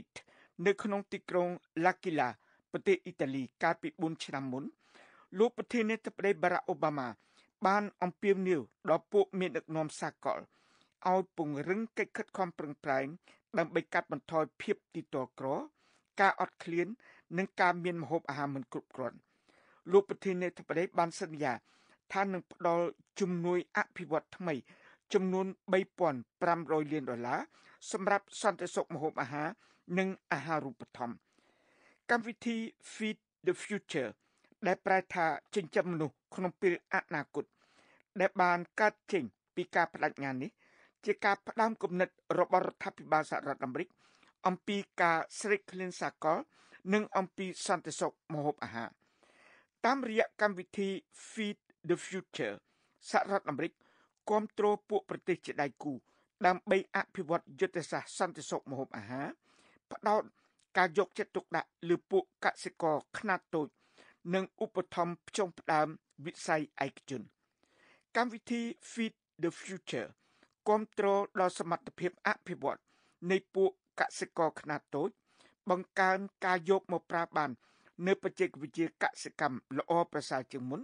នៅក្នុងទីក្រុង L'Aquila ប្រទេសអ៊ីតាលីកាលពី4ឆ្នាំមុនលោកប្រធានាធិបតីបារ៉ាក់អូបាម៉ាបាន អំពាវនាវដល់ពួកមានដឹកនាំសាកលឲ្យពង្រឹងកិច្ចខិតខំប្រឹងប្រែង ដើម្បីកាត់បន្ថយភាពទីតលក្រការអត់ឃ្លាននិងការមានមហូបអាហារមិនគ្រប់គ្រាន់ លោកប្រធានាធិបតីបានសន្យា ថានឹងផ្ដល់ជំនួយអភិវឌ្ឍថ្មី ចំនួន3500លានដុល្លារសម្រាប់សន្តិសុខមហូបអាហារនិងអាហារូបត្ថម្ភកម្មវិធី Feed the Future ដែលប្រែថាចិញ្ចឹមមនុស្សក្នុងពេលអនាគតដែលបានកាត់ចេញពីការបដិញ្ញានេះ ជាការ ផ្ដាំគំនិតរបស់រដ្ឋាភិបាលសហរដ្ឋអាមេរិកអំពីការស្រេកឃ្លានសាកលនិងអំពីសន្តិសុខម្ហូបអាហារតាមរយៈកម្មវិធី Feed the Future សហរដ្ឋអាមេរិកគ្រប់គ្រងពួកប្រទេស ជាដៃគូ ដើម្បីអភិវឌ្ឍយុទ្ធសាស្ត្រសន្តិសុខម្ហូបអាហារផ្ដោតការយកចិត្តទុកដាក់លើពួកកសិករខ្នាតតូចនិងឧបត្ថម្ភផ្ចុងផ្ដើមវិស័យឯកជនកម្មវិធី Feed the Future គ្រប់គ្រងដល់សមត្ថភាពអភិវឌ្ឍនៃពួកកសិករខ្នាតតូច បង្កើនការយកមកប្រើបាននៅបច្ចេកវិទ្យាកសិកម្មល្អប្រសើរជាងមុន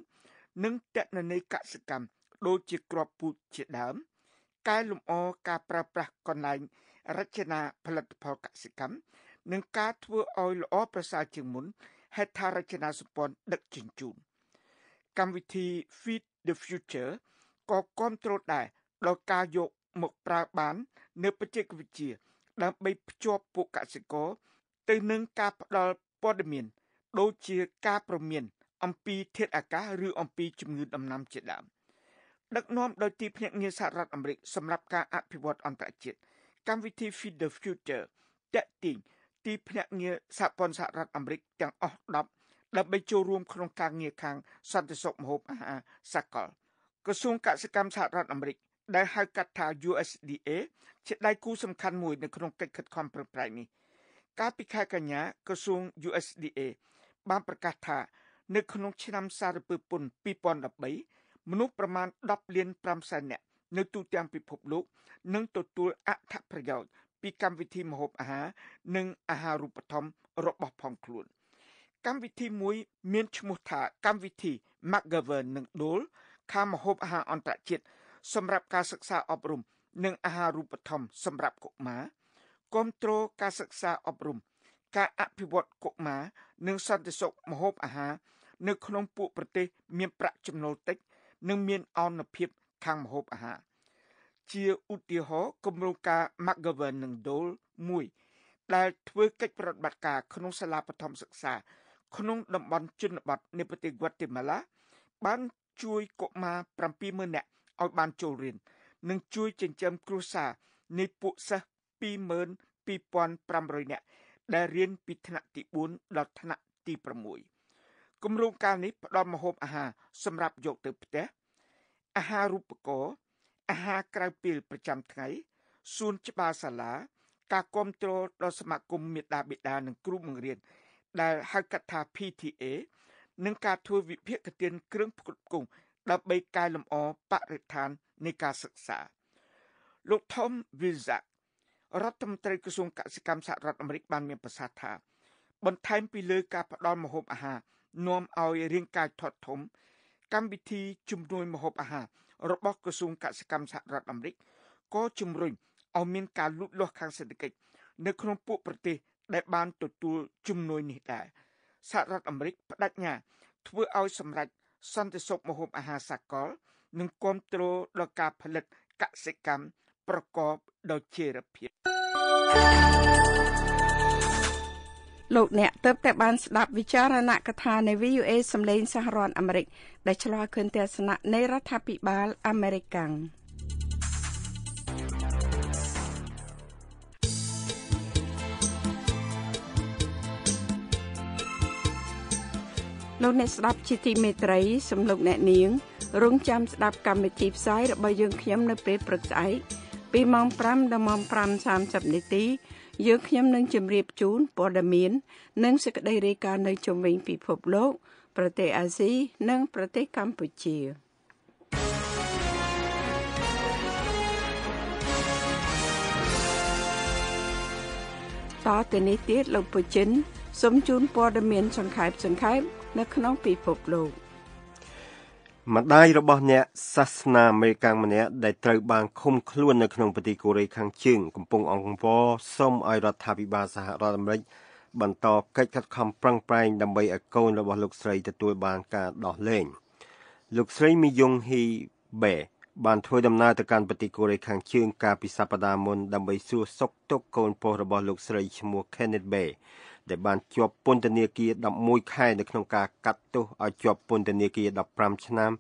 និងតេណនីកសិកម្មដូចជាគ្រាប់ពូជជាដើមកែលម្អការប្រើប្រាស់កន្លែងរចនាផលិតផលកសិកម្មនិងការធ្វើឲ្យល្អប្រសើរជាងមុន ហេដ្ឋារចនាសម្ព័ន្ធដឹកជញ្ជូនកម្មវិធី Feed the Future ក៏គ្រប់គ្រងដែរដោយការយកមកប្រើបាននៅបច្ចេកវិទ្យាដើម្បីភ្ជាប់ពួកកសិករទៅនឹងការផ្ដល់ព័ត៌មានដូចជាការប្រមានអំពីធាតុអាកាសឬអំពីជំងឺដំណាំជាដើមដឹកនាំដោយទីភ្នាក់ងារសហរដ្ឋអាមេរិកសម្រាប់ការអភិវឌ្ឍអន្តរជាតិកម្មវិធី Feed the Future តាក់ទាញទីភ្នាក់ងារសហព័ន្ធសហរដ្ឋអាមេរិកទាំងអស់10ដើម្បីចូលរួមក្នុងការងារខាងសន្តិសុខម្ហូបអាហារសកលក្រសួងកសិកម្មសហរដ្ឋអាមេរិក ដែលហៅកាត់ថា USDA ជាដៃគូសំខាន់មួយនៅក្នុងកិច្ចខិតខំប្រឹងប្រែងនេះកាលពីខែកញ្ញាក្រសួង USDA បានប្រកាសថា នៅក្នុងឆ្នាំសារពើពន្ធ2013មនុស្សប្រមាណ10លាន5សែននាក់នៅទូទាំងពិភពលោកនិងទទួលអត្ថប្រយោជន៍ពីកម្មវិធីម្ហូបអាហារ និងអាហារូបត្ថម្ភរបស់ផងខ្លួនកម្មវិធីមួយមានឈ្មោះថាកម្មវិធី McGovern និង Dole ខាងម្ហូបអាហារអន្តរជាតិសម្រាប់ការសិក្សាអប់រំនិងអាហារូបត្ថម្ភសម្រាប់កុមារគ្រប់គ្រងការសិក្សាអប់រំការអភិវឌ្ឍកុមារនិងសន្តិសុខម្ហូបអាហារនៅ ក្នុងពួកប្រទេស មានប្រាក់ចំណូលតិចនិងមានឱនភាពខាងម្ហូបអាហារជាឧទាហរណ៍គម្រោងការ McGovern និង Dole 1ដែលធ្វើកិច្ចប្រតិបត្តិការក្នុងសាលាបឋមសិក្សា ក្នុងតំបន់ជនបទនៃប្រទេសហ្គាត់ទេម៉ាឡាបានជួយកុមារ70000នាក់ឲ្យបានចូលរៀន និងជួយចិញ្ចឹមគ្រួសារនៃពួកសិស្ស22,500នាក់ដែលរៀន ពីថ្នាក់ទី4ដល់ថ្នាក់ទី6គម្រោងការនេះផ្ដល់ម្ហូបអាហារសម្រាប់យកទៅផ្ទះអាហារូបករណ៍អាហារក្រៅពេលប្រចាំថ្ងៃសួនច្បារសាលាការគ្រប់គ្រងដល់សមាគមមេដាបេដានិងគ្រូបង្រៀនដែលហៅកាត់ថា PTA និងការធ្វើវិភាគទានគ្រឿងផ្គត់ផ្គង់ដើម្បីកែលម្អបរិស្ថាននៃការសិក្សាលោក Tom Vilsack រដ្ឋមន្ត្រីក្រសួងកសិកម្មសហរដ្ឋអាមេរិកបានមានប្រសាសន៍ថា បន្ថែមពីលើការផ្តល់ម្ហូបអាហារនាំឲ្យរាងកាយថត់ធំកម្មវិធីជំនួយម្ហូបអាហាររបស់ក្រសួងកសិកម្មសហរដ្ឋអាមេរិកក៏ជំរុញឲ្យមានការលូតលាស់ខាងសេដ្ឋកិច្ចនៅក្នុងពួកប្រទេសដែលបានទទួលជំនួយនេះដែរសហរដ្ឋអាមេរិកបដិញ្ញា ធ្វើឲ្យសម្រេចសន្តិសុខម្ហូបអាហារសកលនិងគ្រប់គ្រងដល់ការផលិតកសិកម្មប្រកបដោយចីរភាព thank you លោកអ្នកទៅតែបានស្ដាប់វិចារណកថានៃ VOA សម្លេងសហរដ្ឋអាមេរិក ដែលឆ្លោះខឿនទស្សនៈនៃរដ្ឋាភិបាលអាមេរិកាំងលោកអ្នកស្ដាប់ជាទីមេត្រីសំលោកអ្នកនាងរងចាំស្ដាប់កម្មវិធីផ្សាយរបស់យើងខ្ញុំនៅពេលព្រឹកស្អែកពីម៉ោង5ដល់ម៉ោង5:30នាទីយើងខ្ញុំនឹងជម្រាបជូនព័ត៌មាន និងសេចក្តីរាយការណ៍នៅជុំវិញពិភពលោក ប្រទេសអាស៊ីនិងប្រទេសកម្ពុជាតទៅនេះទៀតលោកពុជិនសូមជូនព័ត៌មានសង្ខេបសង្ខេបនៅក្នុងពិភពលោកម្ដាយរបស់អ្នកសាសនាអមេរិកម្នាក់ដែលត្រូវបានឃុំខ្លួននៅក្នុងប្រទេសកូរ៉េខាងជើងកំពុងអង្គរសូមឲ្យរដ្ឋាភិបាលសហរដ្ឋអាមេរិកបន្តកិច្ចខិតខំប្រឹងប្រែងដើម្បីឲ្យកូនរបស់លោកស្រីទទួលបានការដោះលែងលោកស្រីមីយ៉ុងហ៊ីបេបានធ្វើដំណើរទៅកាន់ប្រទេសកូរ៉េខាងជើងកាលពីសប្តាហ៍មុនដើម្បីសួរសុខទុក្ខកូនប្រុសរបស់លោកស្រីឈ្មោះ Kenneth Bay ដែលបានជាប់ពន្ធនាគារ11ខែនៅក្នុងការកាត់ទោសឲ្យជាប់ពន្ធនាគារ15ឆ្នាំ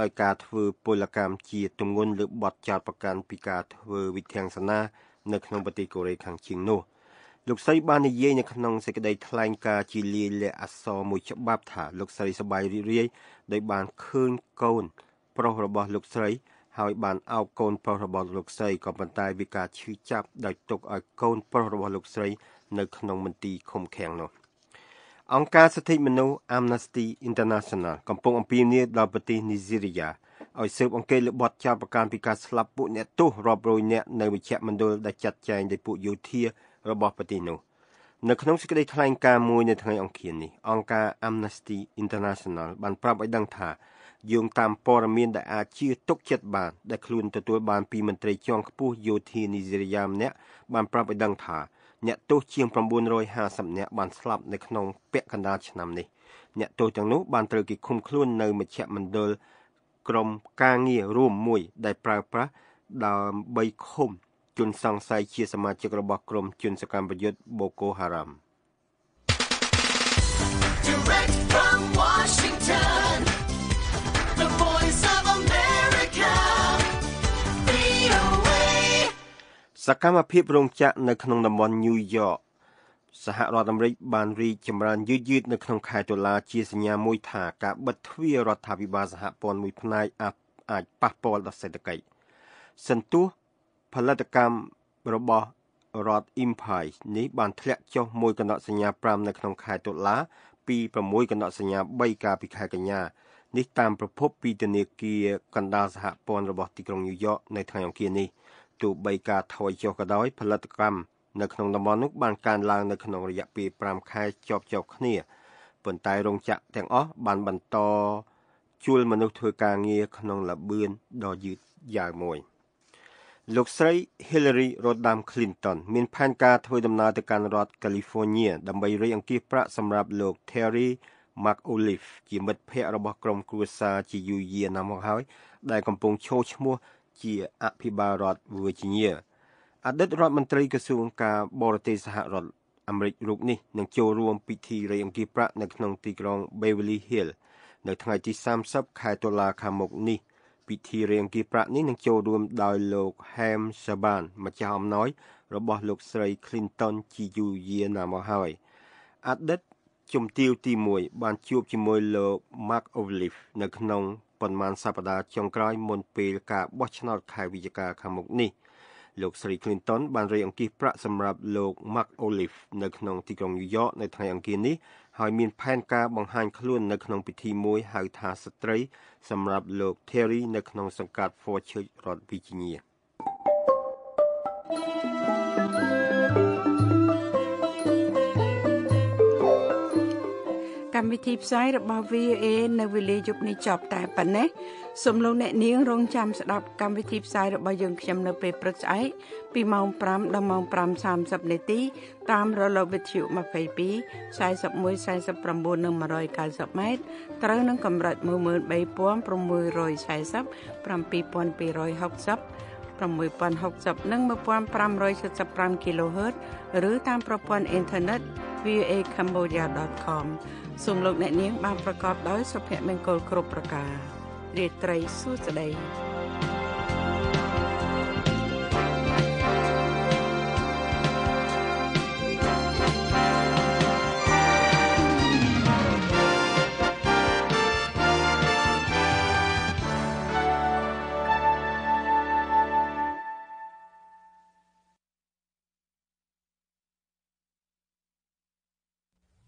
ដោយការធ្វើពលកម្មជាទម្ងន់លើបទចោទប្រកាន់ពីការធ្វើវិធានសនានៅក្នុងប្រទេសកូរ៉េខាងជើងនោះលោកស្រីបាននិយាយនៅក្នុងសេចក្តី ថ្លែងការណ៍ជាលាយលក្ខអក្សរមួយច្បាប់ថា លោកស្រីសប្បាយរីករាយដោយបានឃើញកូន ប្រុសរបស់ លោកស្រីហើយបានអោបកូនប្រុសរបស់លោកស្រីក៏ប៉ុន្តែវាការឈឺចាប់ដោយទុកឲ្យកូនប្រុសរបស់លោកស្រីនៅក្នុងមន្ទីរឃុំឃាំងនោះ អង្គការសិទ្ធិមនុស្ស Amnesty International កំពុងអំពាវនាវដល់ប្រទេសនីហ្សេរីយ៉ាឲ្យស៊ើបអង្កេតលើបទចោទប្រកាន់ពីការស្លាប់ពួកអ្នកទោសរាប់រយនាក់នៅវិជ្ជមណ្ឌលដែលចាត់ចែងដោយពួកយោធារបស់ប្រទេសនោះនៅក្នុងសេចក្តីថ្លែងការណ៍មួយនៅថ្ងៃអង្គារនេះអង្គការ Amnesty International បានប្រាប់ឲ្យដឹងថាយោងតាមព័ត៌មានដែលអាចជឿទុកចិត្តបានដែលខ្លួនទទួលបានពីមន្ត្រីជាន់ខ្ពស់យោធានីហ្សេរីយ៉ាម្នាក់បានប្រាប់ឲ្យដឹងថាអ្នកទោសជាង950នាក់បានស្លាប់នៅក្នុងពាក់កណ្ដាលឆ្នាំនេះ អ្នកទោសទាំងនោះបានត្រូវគេឃុំខ្លួននៅមជ្ឈមណ្ឌលក្រមការងាររួមមួយដែលប្រើប្រាស់ដើម្បីឃុំ ជនសង្ស័យជាសមាជិករបស់ក្រុមជនសកម្មប្រយុទ្ធ Boko Haram Direct from Washington សកម្មភាពរោងចក្រនៅក្នុងតំបន់ញូវយ៉កសហរដ្ឋអាមេរិកបានរីកចម្រើនយឺតយឺតនៅក្នុងខែតុលាជាសញ្ញាមួយថាការបិទទ្វាររដ្ឋាភិបាលសហព័ន្ធមួយផ្នែកអាចប៉ះពាល់ដល់សេដ្ឋកិច្ចសន្ទុះផលិតកម្មរបស់រដ្ឋ Impulse នេះបានធ្លាក់ចុះមួយកណ្ដកសញ្ញា5នៅក្នុងខែតុលាពី6កណ្ដកសញ្ញា3កាលពីខែកញ្ញានេះតាមប្រភពពីធនាគារកណ្ដាលសហព័ន្ធរបស់ទីក្រុងញូវយ៉កនៅថ្ងៃអង្គារនេះ។ទោះបីការថយចុះក៏ដោយផលិតកម្មនៅក្នុងតំបន់នោះបានកើនឡើងនៅក្នុងរយៈពេល5ខែជាប់ជាប់គ្នាប៉ុន្តែរោងចក្រទាំងអស់បានបន្តជួលមនុស្សធ្វើការងារក្នុងលបឿនដ៏យឺតយ៉ាវមួយលោកស្រី Hillary Rodham Clinton មានផែនការធ្វើដំណើរទៅកាន់រដ្ឋ California ដើម្បីរៃអង្គាសប្រាក់សម្រាប់លោក Terry McAuliffe ជាមិត្តភ័ក្តិរបស់ក្រុមគ្រួសារជាយូរយារណាស់មកហើយដែលកំពុងឈោឈ្មោះជាអភិបាលរដ្ឋ Virginia អតីតរដ្ឋមន្ត្រីក្រសួងការបរទេសសហរដ្ឋអាមេរិករូបនេះនឹងចូលរួមពិធីរៃអង្គាសប្រាក់នៅក្នុងទីក្រុង Beverly Hills នៅថ្ងៃទី30ខែតុលាខាងមុខនេះពិធីរៃអង្គាសប្រាក់នេះនឹងចូលរួមដោយលោក Ham Saban ម្ចាស់អំណោយ របស់ លោកស្រី Clinton ជាយូរយារណាស់មកហើយអតីតជំទាវទី1បានជួបជាមួយលោក Mark Olive នៅក្នុងប៉ុន្មានសប្តាហ៍ចុងក្រោយមុនពេលការបោះឆ្នោតខែវិច្ឆិកាខាងមុខនេះលោកស្រី Clinton បានរាយអង្គាសប្រាក់សម្រាប់លោក Mark Olive នៅក្នុងទីក្រុង New York នៅថ្ងៃអង្គារនេះហើយមានផែនការបង្ហាញខ្លួននៅក្នុងពិធីមួយហៅថាស្ត្រីសម្រាប់លោក Terry នៅក្នុងសង្កាត់ Fort Church រដ្ឋ Virginia កម្មវិធីផ្សាយរបស់ VOA នៅវេលាយប់នេះចប់តែប៉ុណ្ណេះសូមលោកអ្នកនាងរងចាំស្ដាប់កម្មវិធីផ្សាយរបស់យើងខ្ញុំនៅពេលព្រឹកស្អែកពីម៉ោង5ដល់ម៉ោង5:30នាទីតាមរលកវិទ្យុ22 41 49និង190ម៉ែត្រត្រូវនឹងកម្រិត13640 7260 6060និង1575 kHz ឬតាមប្រព័ន្ធអ៊ីនធឺណិត voakambodia.com សូមលោកអ្នកនាងបានប្រកបដោយសុភមង្គលគ្រប់ប្រការរាត្រីសួស្តី